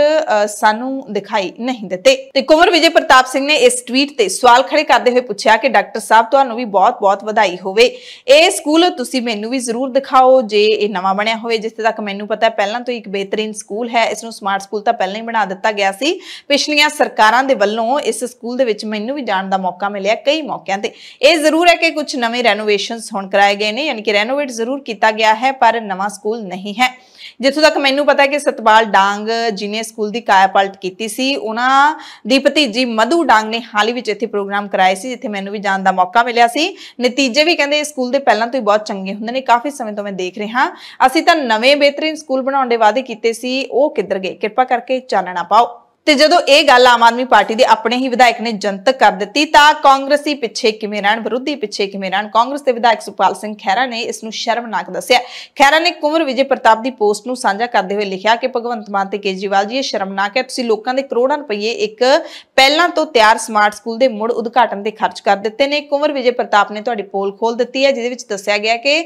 ਸਾਨੂੰ ਦਿਖਾਈ ਨਹੀਂ ਦਿੱਤੇ ਤੇ ਕੁਮਰ ਵਿਜੇ ਪ੍ਰਤਾਪ ਸਿੰਘ ਨੇ ਇਸ ਟਵੀਟ ਤੇ ਸਵਾਲ ਖੜੇ ਕਰਦੇ ਹੋਏ ਪੁੱਛਿਆ ਕਿ ਡਾਕਟਰ ਸਾਹਿਬ ਤੁਹਾਨੂੰ ਵੀ ਬਹੁਤ-ਬਹੁਤ ਵਧਾਈ ਹੋਵੇ ਇਹ ਸਕੂਲ ਤੁਸੀਂ ਮੈਨੂੰ ਵੀ ਜ਼ਰੂਰ ਦਿਖਾਓ ਜੇ ਇਹ ਨਵਾਂ ਬਣਿਆ ਹੋਵੇ ਜਿਸ ਤੱਕ ਮੈਨੂੰ ਪਤਾ ਹੈ ਪਹਿਲਾਂ ਤੋਂ ਇੱਕ ਬਿਹਤਰੀਨ ਸਕੂਲ ਹੈ ਇਸ ਨੂੰ ਸਮਾਰਟ ਸਕੂਲ ਤਾਂ ਪਹਿਲਾਂ ਹੀ ਬਣਾ ਦਿੱਤਾ ਗਿਆ ਸੀ ਪਿਛਲੀਆਂ ਸਰਕਾਰਾਂ ਦੇ ਵੱਲੋਂ ਵੱਲੋਂ ਇਸ ਸਕੂਲ ਦੇ ਵਿੱਚ ਮੈਨੂੰ ਵੀ ਜਾਣ ਦਾ ਮੌਕਾ ਮਿਲਿਆ ਕਈ ਮੌਕਿਆਂ ਤੇ ਇਹ ਜ਼ਰੂਰ ਹੈ ਕਿ ਕੁਝ ਨਵੇਂ ਰੈਨੋਵੇਸ਼ਨਸ ਹੁਣ ਕਰਾਏ ਗਏ ਨੇ ਯਾਨੀ ਕਿ ਰੈਨੋਵੇਟ ਜ਼ਰੂਰ ਕੀਤਾ ਗਿਆ ਹੈ ਪਰ ਨਵਾਂ ਸਕੂਲ ਨਹੀਂ ਹੈ ਜਿੱਥੋਂ ਤੱਕ ਮੈਨੂੰ ਪਤਾ ਹੈ ਕਿ ਸਤਪਾਲ ਡਾਂਗ ਜਿਨੇ ਸਕੂਲ ਦੀ ਕਾਇਆਪਲਟ ਕੀਤੀ ਸੀ ਉਹਨਾਂ ਦੀ ਭਤੀਜੀ ਮਧੂ ਡਾਂਗ ਨੇ ਹਾਲ ਹੀ ਵਿੱਚ ਇੱਥੇ ਪ੍ਰੋਗਰਾਮ ਕਰਾਇਆ ਸੀ ਜਿੱਥੇ ਮੈਨੂੰ ਵੀ ਜਾਣ ਦਾ ਮੌਕਾ ਮਿਲਿਆ ਸੀ ਨਤੀਜੇ ਵੀ ਕਹਿੰਦੇ ਇਸ ਸਕੂਲ ਦੇ ਪਹਿਲਾਂ ਤੋਂ ਹੀ ਬਹੁਤ ਚੰਗੇ ਹੁੰਦੇ ਨੇ ਕਾਫੀ ਸਮੇਂ ਤੋਂ ਮੈਂ ਦੇਖ ਰਿਹਾ ਅਸੀਂ ਤਾਂ ਨਵੇਂ ਬਿਹਤਰੀਨ ਸਕੂਲ ਬਣਾਉਣ ਦੇ ਵਾਅਦੇ ਕੀਤੇ ਸੀ ਉਹ ਕਿੱਧਰ ਗਏ ਕਿਰਪਾ ਕਰਕੇ ਚਾਨਣਾ ਪਾਓ ਤੇ ਜਦੋਂ ਇਹ ਗੱਲ ਆਮ ਆਦਮੀ ਪਾਰਟੀ ਦੇ ਆਪਣੇ ਹੀ ਵਿਧਾਇਕ ਨੇ ਜਨਤਕ ਕਰ ਦਿੱਤੀ ਤਾਂ ਕਾਂਗਰਸੀ ਪਿੱਛੇ ਕਿਵੇਂ ਰਹਿਣ ਵਿਰੋਧੀ ਪਿੱਛੇ ਕਿਵੇਂ ਰਹਿਣ ਕਾਂਗਰਸ ਦੇ ਵਿਧਾਇਕ ਸੁਪਾਲ ਸਿੰਘ ਖਹਿਰਾ ਨੇ ਇਸ ਨੂੰ ਸ਼ਰਮਨਾਕ ਦੱਸਿਆ ਖਹਿਰਾ ਨੇ ਕੁਮਰ ਵਿਜੇ ਪ੍ਰਤਾਪ ਦੀ ਪੋਸਟ ਨੂੰ ਸਾਂਝਾ ਕਰਦੇ ਹੋਏ ਲਿਖਿਆ ਕਿ ਭਗਵੰਤ ਮਾਨ ਤੇ ਕੇਜਰੀਵਾਲ ਜੀ ਇਹ ਸ਼ਰਮਨਾਕ ਹੈ ਤੁਸੀਂ ਲੋਕਾਂ ਦੇ ਕਰੋੜਾਂ ਰੁਪਏ ਇੱਕ ਪਹਿਲਾਂ ਤੋਂ ਤਿਆਰ ਸਮਾਰਟ ਸਕੂਲ ਦੇ ਮੁੜ ਉਦਘਾਟਨ ਤੇ ਖਰਚ ਕਰ ਦਿੱਤੇ ਨੇ ਕੁਮਰ ਵਿਜੇ ਪ੍ਰਤਾਪ ਨੇ ਤੁਹਾਡੀ ਪੋਲ ਖੋਲ ਦਿੱਤੀ ਹੈ ਜਿਹਦੇ ਵਿੱਚ ਦੱਸਿਆ ਗਿਆ ਕਿ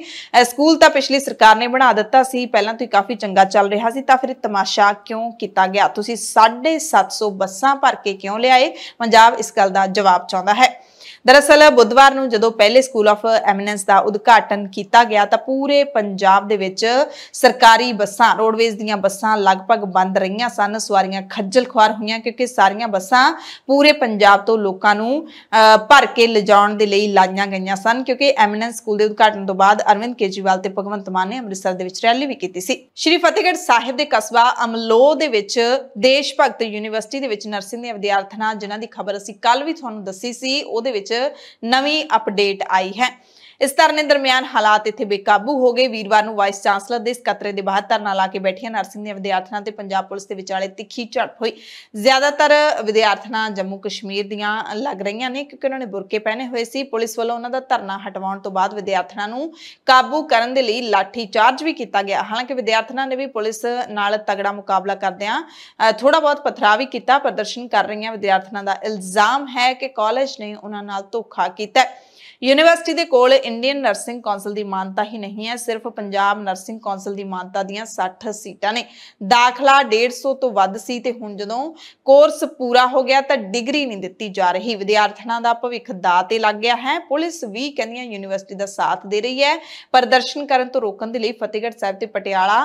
ਸਕੂਲ ਤਾਂ ਪਿਛਲੀ ਸਰਕਾਰ ਨੇ ਬਣਾ ਦਿੱਤਾ ਸੀ ਪਹਿਲਾਂ ਤੋਂ ਹੀ ਕਾਫੀ ਚੰਗਾ ਚੱਲ ਰਿਹਾ ਸੀ ਤਾਂ ਫਿਰ ਤਮਾਸ਼ਾ ਕਿਉਂ ਕੀਤਾ ਗਿਆ ਤੁਸੀਂ 700 ਬੱਸਾਂ ਭਰ ਕੇ ਕਿਉਂ ਲਿਆਏ ਪੰਜਾਬ ਇਸ ਗੱਲ ਦਾ ਜਵਾਬ ਚਾਹੁੰਦਾ ਹੈ ਦਰਅਸਲ ਬੁੱਧਵਾਰ ਨੂੰ ਜਦੋਂ ਪਹਿਲੇ ਸਕੂਲ ਆਫ ਐਮਿਨੈਂਸ ਦਾ ਉਦਘਾਟਨ ਕੀਤਾ ਗਿਆ ਤਾਂ ਪੂਰੇ ਪੰਜਾਬ ਦੇ ਵਿੱਚ ਸਰਕਾਰੀ ਬੱਸਾਂ ਰੋਡਵੇਜ਼ ਦੀਆਂ ਬੱਸਾਂ ਲਗਭਗ ਬੰਦ ਰਹੀਆਂ ਸਨ ਸਵਾਰੀਆਂ ਖੱਜਲ ਖੁਆਰ ਹੋਈਆਂ ਕਿਉਂਕਿ ਸਾਰੀਆਂ ਬੱਸਾਂ ਪੂਰੇ ਪੰਜਾਬ ਤੋਂ ਲੋਕਾਂ ਨੂੰ ਭਰ ਕੇ ਲਿਜਾਉਣ ਦੇ ਲਈ ਲਾਈਆਂ ਗਈਆਂ ਸਨ ਕਿਉਂਕਿ ਐਮਿਨੈਂਸ ਸਕੂਲ ਦੇ ਉਦਘਾਟਨ ਤੋਂ ਬਾਅਦ ਅਰਵਿੰਦ ਕੇਜੀਵਾਲ ਤੇ ਭਗਵੰਤ ਮਾਨ ਨੇ ਅੰਮ੍ਰਿਤਸਰ ਦੇ ਵਿੱਚ ਰੈਲੀ ਵੀ ਕੀਤੀ ਸੀ ਸ਼੍ਰੀ ਫਤਿਹਗੜ੍ਹ ਸਾਹਿਬ ਦੇ ਕਸਬਾ ਅਮਲੋ ਦੇ ਵਿੱਚ ਦੇਸ਼ ਭਗਤ ਯੂਨੀਵਰਸਿਟੀ ਦੇ ਵਿੱਚ ਨਰਸਿੰਗ ਦੇ ਵਿਦਿਆਰਥਣਾ ਜਿਨ੍ਹਾਂ ਦੀ ਖਬਰ ਅਸੀਂ ਕੱਲ ਵੀ ਤੁਹਾਨੂੰ ਦੱਸੀ ਸੀ ਉਹਦੇ ਵਿੱਚ ਨਵੀਂ ਅਪਡੇਟ ਆਈ ਹੈ ਇਸ ਧਰਨੇ ਦਰਮਿਆਨ ਹਾਲਾਤ ਇੱਥੇ ਬੇਕਾਬੂ ਹੋ ਗਏ ਵੀਰਵਾਰ ਨੂੰ ਵਾਈਸ ਚਾਂਸਲਰ ਦੇ ਇਸ ਕਤਰੇ ਦੇ ਬਾਹਰ ਧਰਨਾ ਲਾ ਕੇ ਬੈਠੀਆਂ ਨਰਸਿੰਗ ਦੇ ਵਿਦਿਆਰਥਣਾਂ ਤੇ ਪੰਜਾਬ ਪੁਲਿਸ ਦੇ ਵਿਚਾਲੇ ਤਿੱਖੀ ਝੜਪ ਹੋਈ ਜ਼ਿਆਦਾਤਰ ਵਿਦਿਆਰਥਣਾਂ ਜੰਮੂ ਕਸ਼ਮੀਰ ਦੀਆਂ ਲੱਗ ਰਹੀਆਂ ਨੇ ਕਿਉਂਕਿ ਉਹਨਾਂ ਨੇ ਬੁਰਕੇ ਪਹਿਨੇ ਹੋਏ ਸੀ ਪੁਲਿਸ ਵੱਲੋਂ ਉਹਨਾਂ ਦਾ ਧਰਨਾ ਹਟਵਾਉਣ ਤੋਂ ਬਾਅਦ ਵਿਦਿਆਰਥਣਾਂ ਨੂੰ ਕਾਬੂ ਕਰਨ ਦੇ ਲਈ ਲਾਠੀ ਚਾਰਜ ਵੀ ਕੀਤਾ ਗਿਆ ਹਾਲਾਂਕਿ ਵਿਦਿਆਰਥਣਾਂ ਨੇ ਵੀ ਪੁਲਿਸ ਨਾਲ ਤਗੜਾ ਮੁਕਾਬਲਾ ਕਰਦਿਆਂ ਥੋੜਾ ਬਹੁਤ ਪਥਰਾ ਵੀ ਕੀਤਾ ਪ੍ਰਦਰਸ਼ਨ ਕਰ ਰਹੀਆਂ ਵਿਦਿਆਰਥਣਾਂ ਦਾ ਇਲਜ਼ਾਮ ਹੈ ਕਿ ਕਾਲਜ ਨੇ ਉਹਨਾਂ ਨਾਲ ਧੋਖਾ ਕੀਤਾ ਯੂਨੀਵਰਸਿਟੀ ਦੇ ਕੋਲ ਇੰਡੀਅਨ ਨਰਸਿੰਗ ਕੌਂਸਲ ਦੀ ਮਾਨਤਾ ਹੀ ਨਹੀਂ ਹੈ ਸਿਰਫ ਪੰਜਾਬ ਨਰਸਿੰਗ ਕੌਂਸਲ ਦੀ ਮਾਨਤਾ ਦੀਆਂ 60 ਸੀਟਾਂ ਨੇ ਦਾਖਲਾ 150 ਤੋਂ ਵੱਧ ਸੀ ਤੇ ਹੁਣ ਜਦੋਂ ਕੋਰਸ ਪੂਰਾ ਹੋ ਗਿਆ ਤਾਂ ਡਿਗਰੀ ਨਹੀਂ ਦਿੱਤੀ ਜਾ ਰਹੀ ਵਿਦਿਆਰਥਣਾਂ ਦਾ ਭਵਿੱਖ ਦਾਅ ਤੇ ਲੱਗ ਗਿਆ ਹੈ ਪੁਲਿਸ ਵੀ ਕਹਿੰਦੀਆਂ ਯੂਨੀਵਰਸਿਟੀ ਦਾ ਸਾਥ ਦੇ ਰਹੀ ਹੈ ਪ੍ਰਦਰਸ਼ਨ ਕਰਨ ਤੋਂ ਰੋਕਣ ਦੇ ਲਈ ਫਤਿਹਗੜ੍ਹ ਸਾਹਿਬ ਤੇ ਪਟਿਆਲਾ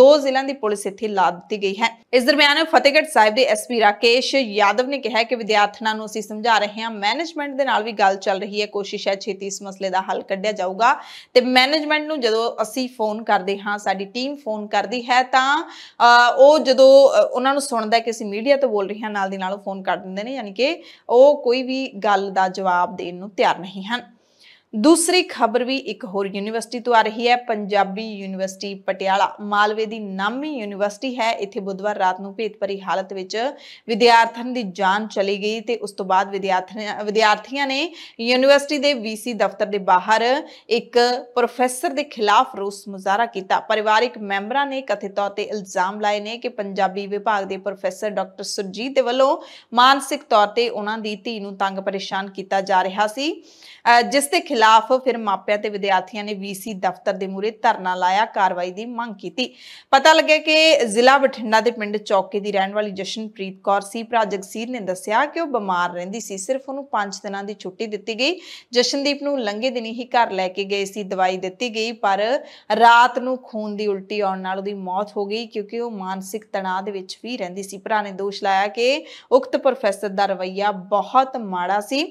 ਦੋ ਜ਼ਿਲ੍ਹਿਆਂ ਦੀ ਪੁਲਿਸ ਇੱਥੇ ਲਾ ਦਿੱਤੀ ਗਈ ਹੈ ਇਸ ਦਰਮਿਆਨ ਫਤਿਹਗੜ੍ਹ ਸਾਹਿਬ ਦੇ ਐਸਪੀ ਰਾਕੇਸ਼ ਯਾਦਵ ਨੇ ਕਿਹਾ ਕਿ ਵਿਦਿਆਰਥਣਾਂ ਨੂੰ ਅਸੀਂ ਸਮਝਾ ਰਹੇ ਹਾਂ ਮੈਨੇਜਮੈਂਟ ਦੇ ਨਾਲ ਵੀ ਗੱਲ ਚੱਲ ਰਹੀ ਹੈ ਕੋਸ਼ਿਸ਼ ਹੈ ਛੇਤੀ ਇਸ ਮਸਲੇ ਦਾ ਹੱਲ ਕੱਢਿਆ ਜਾਊਗਾ ਤੇ ਮੈਨੇਜਮੈਂਟ ਨੂੰ ਜਦੋਂ ਅਸੀਂ ਫੋਨ ਕਰਦੇ ਹਾਂ ਸਾਡੀ ਟੀਮ ਫੋਨ ਕਰਦੀ ਹੈ ਤਾਂ ਉਹ ਜਦੋਂ ਉਹਨਾਂ ਨੂੰ ਸੁਣਦਾ ਕਿ ਅਸੀਂ ਮੀਡੀਆ ਤੋਂ ਬੋਲ ਰਹੇ ਹਾਂ ਨਾਲ ਦੀ ਨਾਲ ਉਹ ਫੋਨ ਕਰ ਦਿੰਦੇ ਨੇ ਯਾਨੀ ਕਿ ਉਹ ਕੋਈ ਵੀ ਗੱਲ ਦਾ ਜਵਾਬ ਦੇਣ ਨੂੰ ਤਿਆਰ ਨਹੀਂ ਹਨ ਦੂਸਰੀ ਖਬਰ ਵੀ ਇੱਕ ਹੋਰ ਯੂਨੀਵਰਸਿਟੀ ਤੋਂ ਆ ਰਹੀ ਹੈ ਪੰਜਾਬੀ ਯੂਨੀਵਰਸਿਟੀ ਪਟਿਆਲਾ ਮਾਲਵੇ ਦੀ ਨਾਮੀ ਯੂਨੀਵਰਸਿਟੀ ਹੈ ਇੱਥੇ ਬੁੱਧਵਾਰ ਰਾਤ ਨੂੰ ਭਰੀ ਹਾਲਤ ਵਿੱਚ ਵਿਦਿਆਰਥਣ ਦੀ ਜਾਨ ਚਲੀ ਗਈ ਤੇ ਉਸ ਤੋਂ ਬਾਅਦ ਵਿਦਿਆਰਥੀਆਂ ਨੇ ਯੂਨੀਵਰਸਿਟੀ ਦੇ ਵੀਸੀ ਦਫ਼ਤਰ ਦੇ ਬਾਹਰ ਇੱਕ ਪ੍ਰੋਫੈਸਰ ਦੇ ਖਿਲਾਫ ਰੋਸ ਮੁਜ਼ਾਹਰਾ ਕੀਤਾ ਪਰਿਵਾਰਿਕ ਮੈਂਬਰਾਂ ਨੇ ਕਥਿਤ ਤੌਰ ਤੇ ਇਲਜ਼ਾਮ ਲਾਏ ਨੇ ਕਿ ਪੰਜਾਬੀ ਵਿਭਾਗ ਦੇ ਪ੍ਰੋਫੈਸਰ ਡਾਕਟਰ ਸੁਰਜੀਤ ਦੇ ਵੱਲੋਂ ਮਾਨਸਿਕ ਤੌਰ ਤੇ ਉਹਨਾਂ ਦੀ ਧੀ ਨੂੰ ਤੰਗ ਪਰੇਸ਼ਾਨ ਕੀਤਾ ਜਾ ਰਿਹਾ ਸੀ ਜਿਸ ਦੇ ਖਿਲਾਫ ਫਿਰ ਮਾਪਿਆਂ ਤੇ ਵਿਦਿਆਰਥੀਆਂ ਨੇ ਵੀਸੀ ਦਫ਼ਤਰ ਦੇ ਮੂਹਰੇ ਧਰਨਾ ਲਾਇਆ ਕਾਰਵਾਈ ਦੀ ਮੰਗ ਕੀਤੀ ਪਤਾ ਲੱਗਿਆ ਕਿ ਜ਼ਿਲ੍ਹਾ ਬਠਿੰਡਾ ਦੇ ਪਿੰਡ ਚੌਕੇ ਦੀ ਰਹਿਣ ਵਾਲੀ ਜਸ਼ਨਪ੍ਰੀਤ ਕੌਰ ਸੀ ਭਰਾ ਜਗਸੀਰ ਨੇ ਦੱਸਿਆ ਕਿ ਉਹ ਬਿਮਾਰ ਰਹਿੰਦੀ ਸੀ ਸਿਰਫ ਉਹਨੂੰ 5 ਦਿਨਾਂ ਦੀ ਛੁੱਟੀ ਦਿੱਤੀ ਗਈ ਜਸ਼ਨਦੀਪ ਨੂੰ ਲੰਘੇ ਦਿਨ ਹੀ ਘਰ ਲੈ ਕੇ ਗਏ ਸੀ ਦਵਾਈ ਦਿੱਤੀ ਗਈ ਪਰ ਰਾਤ ਨੂੰ ਖੂਨ ਦੀ ਉਲਟੀ ਆਉਣ ਨਾਲ ਉਹਦੀ ਮੌਤ ਹੋ ਗਈ ਕਿਉਂਕਿ ਉਹ ਮਾਨਸਿਕ ਤਣਾਅ ਦੇ ਵਿੱਚ ਵੀ ਰਹਿੰਦੀ ਸੀ ਭਰਾ ਨੇ ਦੋਸ਼ ਲਾਇਆ ਕਿ ਉਕਤ ਪ੍ਰੋਫੈਸਰ ਦਾ ਰਵਈਆ ਬਹੁਤ ਮਾੜਾ ਸੀ